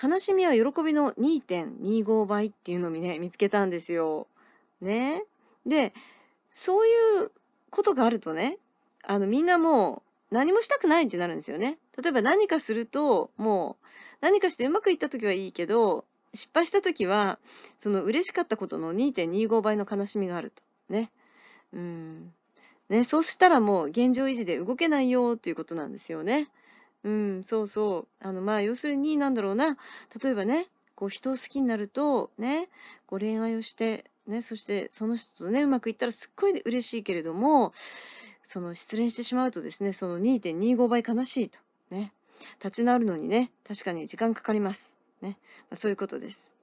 S1: 悲しみは喜びの2.25倍っていうのをね、見つけたんですよ。ね。で、そういうことがあるとね、あの、みんなもう何もしたくないってなるんですよね。例えば何かすると、もう何かしてうまくいった時はいいけど、失敗した時は、その嬉しかったことの2.25倍の悲しみがあると。ね。うん。ね、そうしたらもう現状維持で動けないよということなんですよね。うん、そうそう。あの、まあ、要するに、なんだろうな。例えばね、こう、人を好きになると、ね、こう、恋愛をして、ね、そして、その人とね、うまくいったらすっごい嬉しいけれども、その、失恋してしまうとですね、その2.25倍悲しいと。ね。立ち直るのにね、確かに時間かかります。ね。まあ、そういうことです。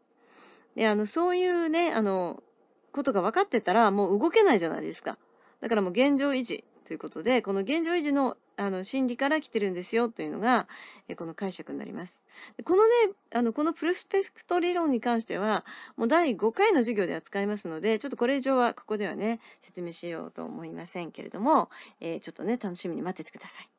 S1: で、あの、そういうね、あの、ことが分かってたら、もう動けないじゃないですか。だからもう現状維持。ということで、この現状維持のあの心理から来てるんですよというのが、えこの解釈になります。このね、あの、このプロスペクト理論に関しては、もう第5回の授業で扱いますので、ちょっとこれ以上はここではね、説明しようと思いませんけれども、えー、ちょっとね、楽しみに待っててください。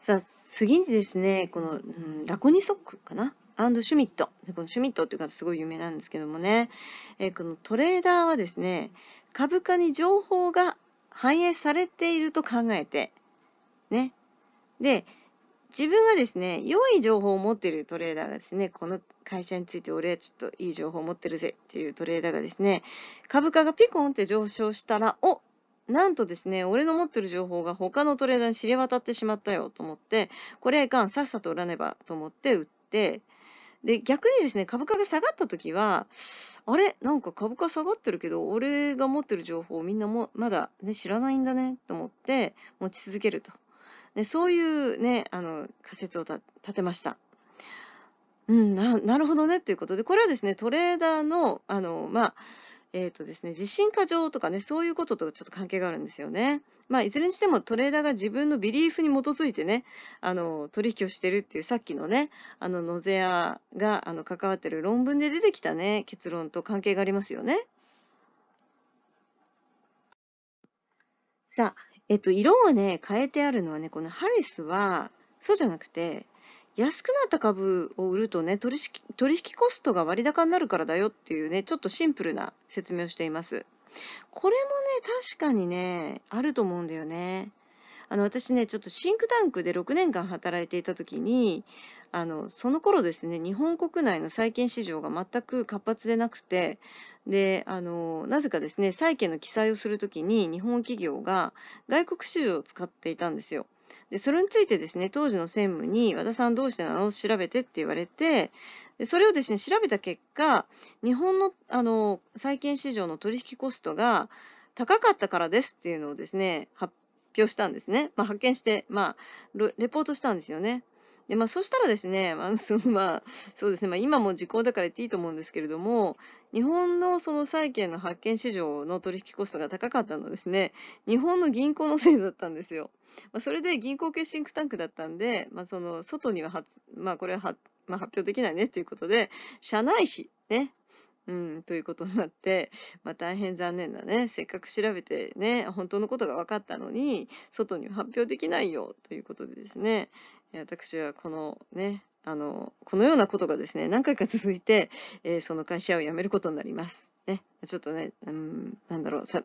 S1: さあ、次にですね、この、うん、ラコニソックかなアンド・シュミット。このシュミットという方すごい有名なんですけどもね、えー、このトレーダーはですね、株価に情報が反映されていると考えて、ね。で、自分がですね、良い情報を持っているトレーダーがですね、この会社について俺はちょっといい情報を持ってるぜっていうトレーダーがですね、株価がピコンって上昇したら、おなんとですね、俺の持ってる情報が他のトレーダーに知れ渡ってしまったよと思って、これがいかん、さっさと売らねばと思って売って、で、逆にですね、株価が下がった時は、あれなんか株価下がってるけど、俺が持ってる情報をみんなも、まだね、知らないんだね、と思って、持ち続けると。で、そういうね、あの、仮説を立てました。うん、な、なるほどね、ということで、これはですね、トレーダーの、あの、まあ、えっ、ー、とですね、自信過剰とかね、そういうこととちょっと関係があるんですよね。まあ、いずれにしてもトレーダーが自分のビリーフに基づいてね、あの、取引をしてるっていう、さっきのね、あの、ノゼアが、あの、関わってる論文で出てきたね、結論と関係がありますよね。さあ、えっと、色をね、変えてあるのはね、このハリスは、そうじゃなくて、安くなった株を売るとね、取引取引コストが割高になるからだよっていうね、ちょっとシンプルな説明をしています。これもね、確かにね、あると思うんだよね。あの、私ね、ちょっとシンクタンクで6年間働いていた時に、あの、その頃ですね、日本国内の債券市場が全く活発でなくて、で、あの、なぜかですね、債券の記載をするときに日本企業が外国市場を使っていたんですよ。で、それについてですね、当時の専務に、和田さんどうしてなの調べてって言われて、でそれをですね、調べた結果、日本のあの債券市場の取引コストが高かったからですっていうのをですね、発表したんですね。まあ、発見して、まあ、レポートしたんですよね。で、まあ、そしたらですね、まあ、そのまあ、そうですね、まあ、今も時効だから言っていいと思うんですけれども、日本のその債券の発券市場の取引コストが高かったのはですね、日本の銀行のせいだったんですよ。まあ、それで銀行系シンクタンクだったんで、まあ、その外には発、まあ、これはまあ、発表できないねということで、社内費、ね。うん、ということになって、まあ、大変残念だね。せっかく調べてね、本当のことが分かったのに、外に発表できないよ、ということでですね、私はこのね、あの、このようなことがですね、何回か続いて、えー、その会社を辞めることになります。ね、ちょっとね、うん、なんだろう、さ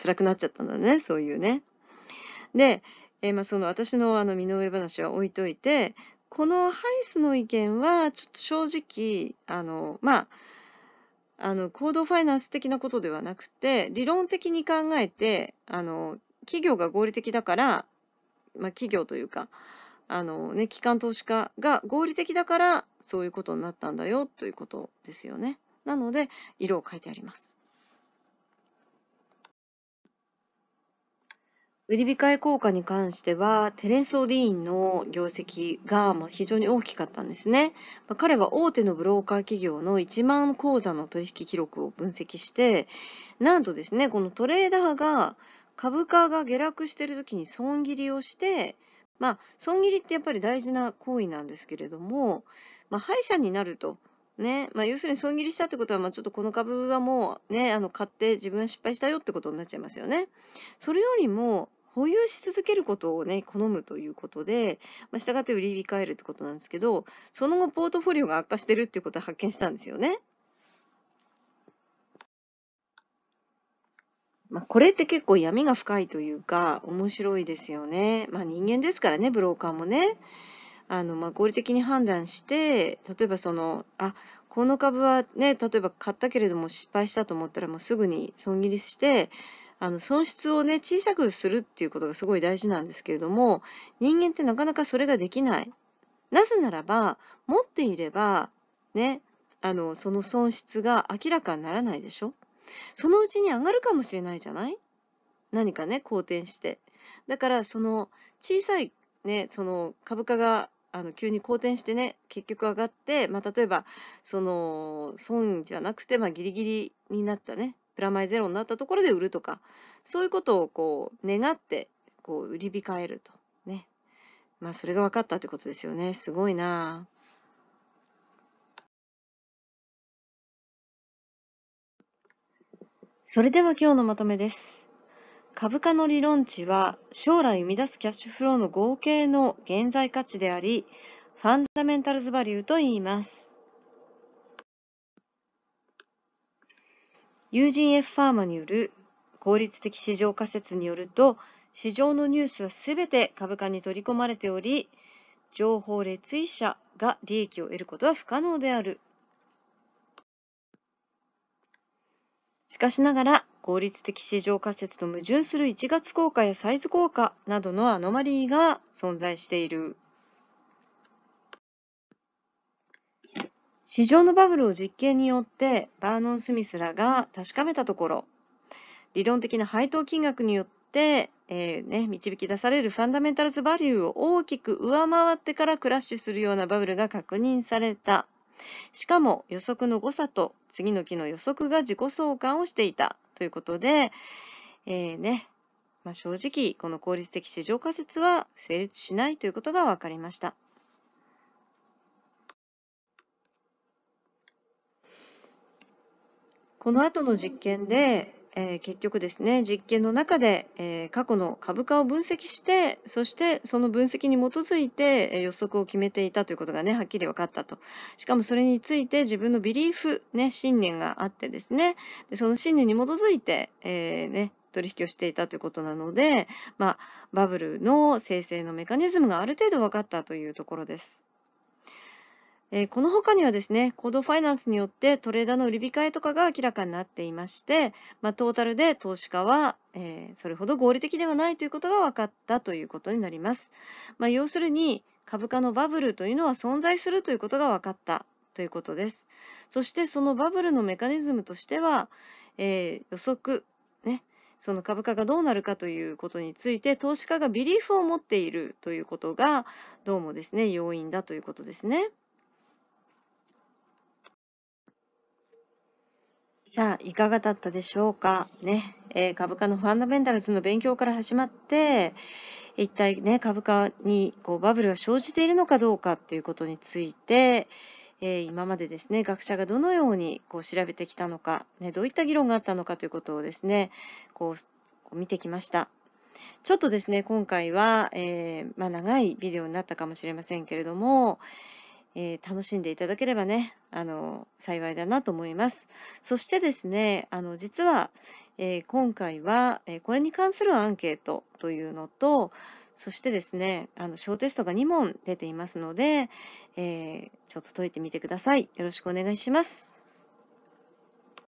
S1: 辛くなっちゃったんだね、そういうね。で、えー、まあ、その私のあの身の上話は置いといて、このハリスの意見は、ちょっと正直、あの、まあ、あの、行動ファイナンス的なことではなくて、理論的に考えて、あの、企業が合理的だから、まあ、企業というか、あのね、機関投資家が合理的だから、そういうことになったんだよということですよね。なので、色を変えてあります。売り控え効果に関しては、テレンス・オディーンの業績が非常に大きかったんですね。彼は大手のブローカー企業の1万口座の取引記録を分析して、なんとですね、このトレーダーが株価が下落している時に損切りをして、まあ、損切りってやっぱり大事な行為なんですけれども、まあ、敗者になるとね、まあ、要するに損切りしたってことは、まあ、ちょっとこの株はもうね、あの買って自分は失敗したよってことになっちゃいますよね。それよりも、保有し続けることをね、好むということで、まあ、従って売り控えるってことなんですけど、その後ポートフォリオが悪化してるっていうことを発見したんですよね。まあ、これって結構闇が深いというか、面白いですよね。まあ、人間ですからね、ブローカーもね。あのまあ合理的に判断して例えばそのあこの株はね例えば買ったけれども失敗したと思ったらもうすぐに損切りしてあの損失をね小さくするっていうことがすごい大事なんですけれども人間ってなかなかそれができないなぜならば持っていればねあのその損失が明らかにならないでしょそのうちに上がるかもしれないじゃない何かね好転してだからその小さいねその株価があの急に好転してね結局上がって、まあ、例えばその損じゃなくて、まあ、ギリギリになったねプラマイゼロになったところで売るとか、そういうことをこう、願って、こう、売り控えると。ね。まあ、それが分かったってことですよね。すごいなぁ。それでは今日のまとめです。株価の理論値は将来生み出すキャッシュフローの合計の現在価値であり、ファンダメンタルズバリューと言います。友人 F・ ファーマによる効率的市場仮説によると、市場のニュースはすべて株価に取り込まれており、情報列位者が利益を得ることは不可能である。しかしながら、効率的市場仮説と矛盾する1月効果やサイズ効果などのアノマリーが存在している。市場のバブルを実験によってバーノン・スミスらが確かめたところ理論的な配当金額によって、えー、ね、導き出されるファンダメンタルズ・バリューを大きく上回ってからクラッシュするようなバブルが確認されたしかも予測の誤差と次の期の予測が自己相関をしていたということで、えー、ねまあ、正直この効率的市場仮説は成立しないということが分かりました。この後の実験で、えー、結局ですね実験の中で、えー、過去の株価を分析してそしてその分析に基づいて、え予測を決めていたということがねはっきり分かったとしかもそれについて自分のビリーフ、ね、信念があってですねでその信念に基づいて、えー、ね、取引をしていたということなので、まあ、バブルの生成のメカニズムがある程度分かったというところです。えー、この他にはですね、ードファイナンスによってトレーダーの売り控えとかが明らかになっていまして、まあ、トータルで投資家は、えー、それほど合理的ではないということが分かったということになります。まあ、要するに、株価のバブルというのは存在するということが分かったということです。そしてそのバブルのメカニズムとしては、えー、予測、ね、その株価がどうなるかということについて投資家がビリーフを持っているということがどうもですね要因だということですね。さあ、いかがだったでしょうかね、えー、株価のファンダメンタルズの勉強から始まって、一体ね、株価にこうバブルが生じているのかどうかっていうことについて、えー、今までですね、学者がどのようにこう調べてきたのか、ね、どういった議論があったのかということをですね、こう見てきました。ちょっとですね、今回は、えー、まあ、長いビデオになったかもしれませんけれども、えー、楽しんでいただければね、あの、幸いだなと思います。そしてですね、あの、実は、えー、今回は、えー、これに関するアンケートというのと、そしてですね、あの、小テストが2問出ていますので、えちょっと解いてみてください。よろしくお願いします。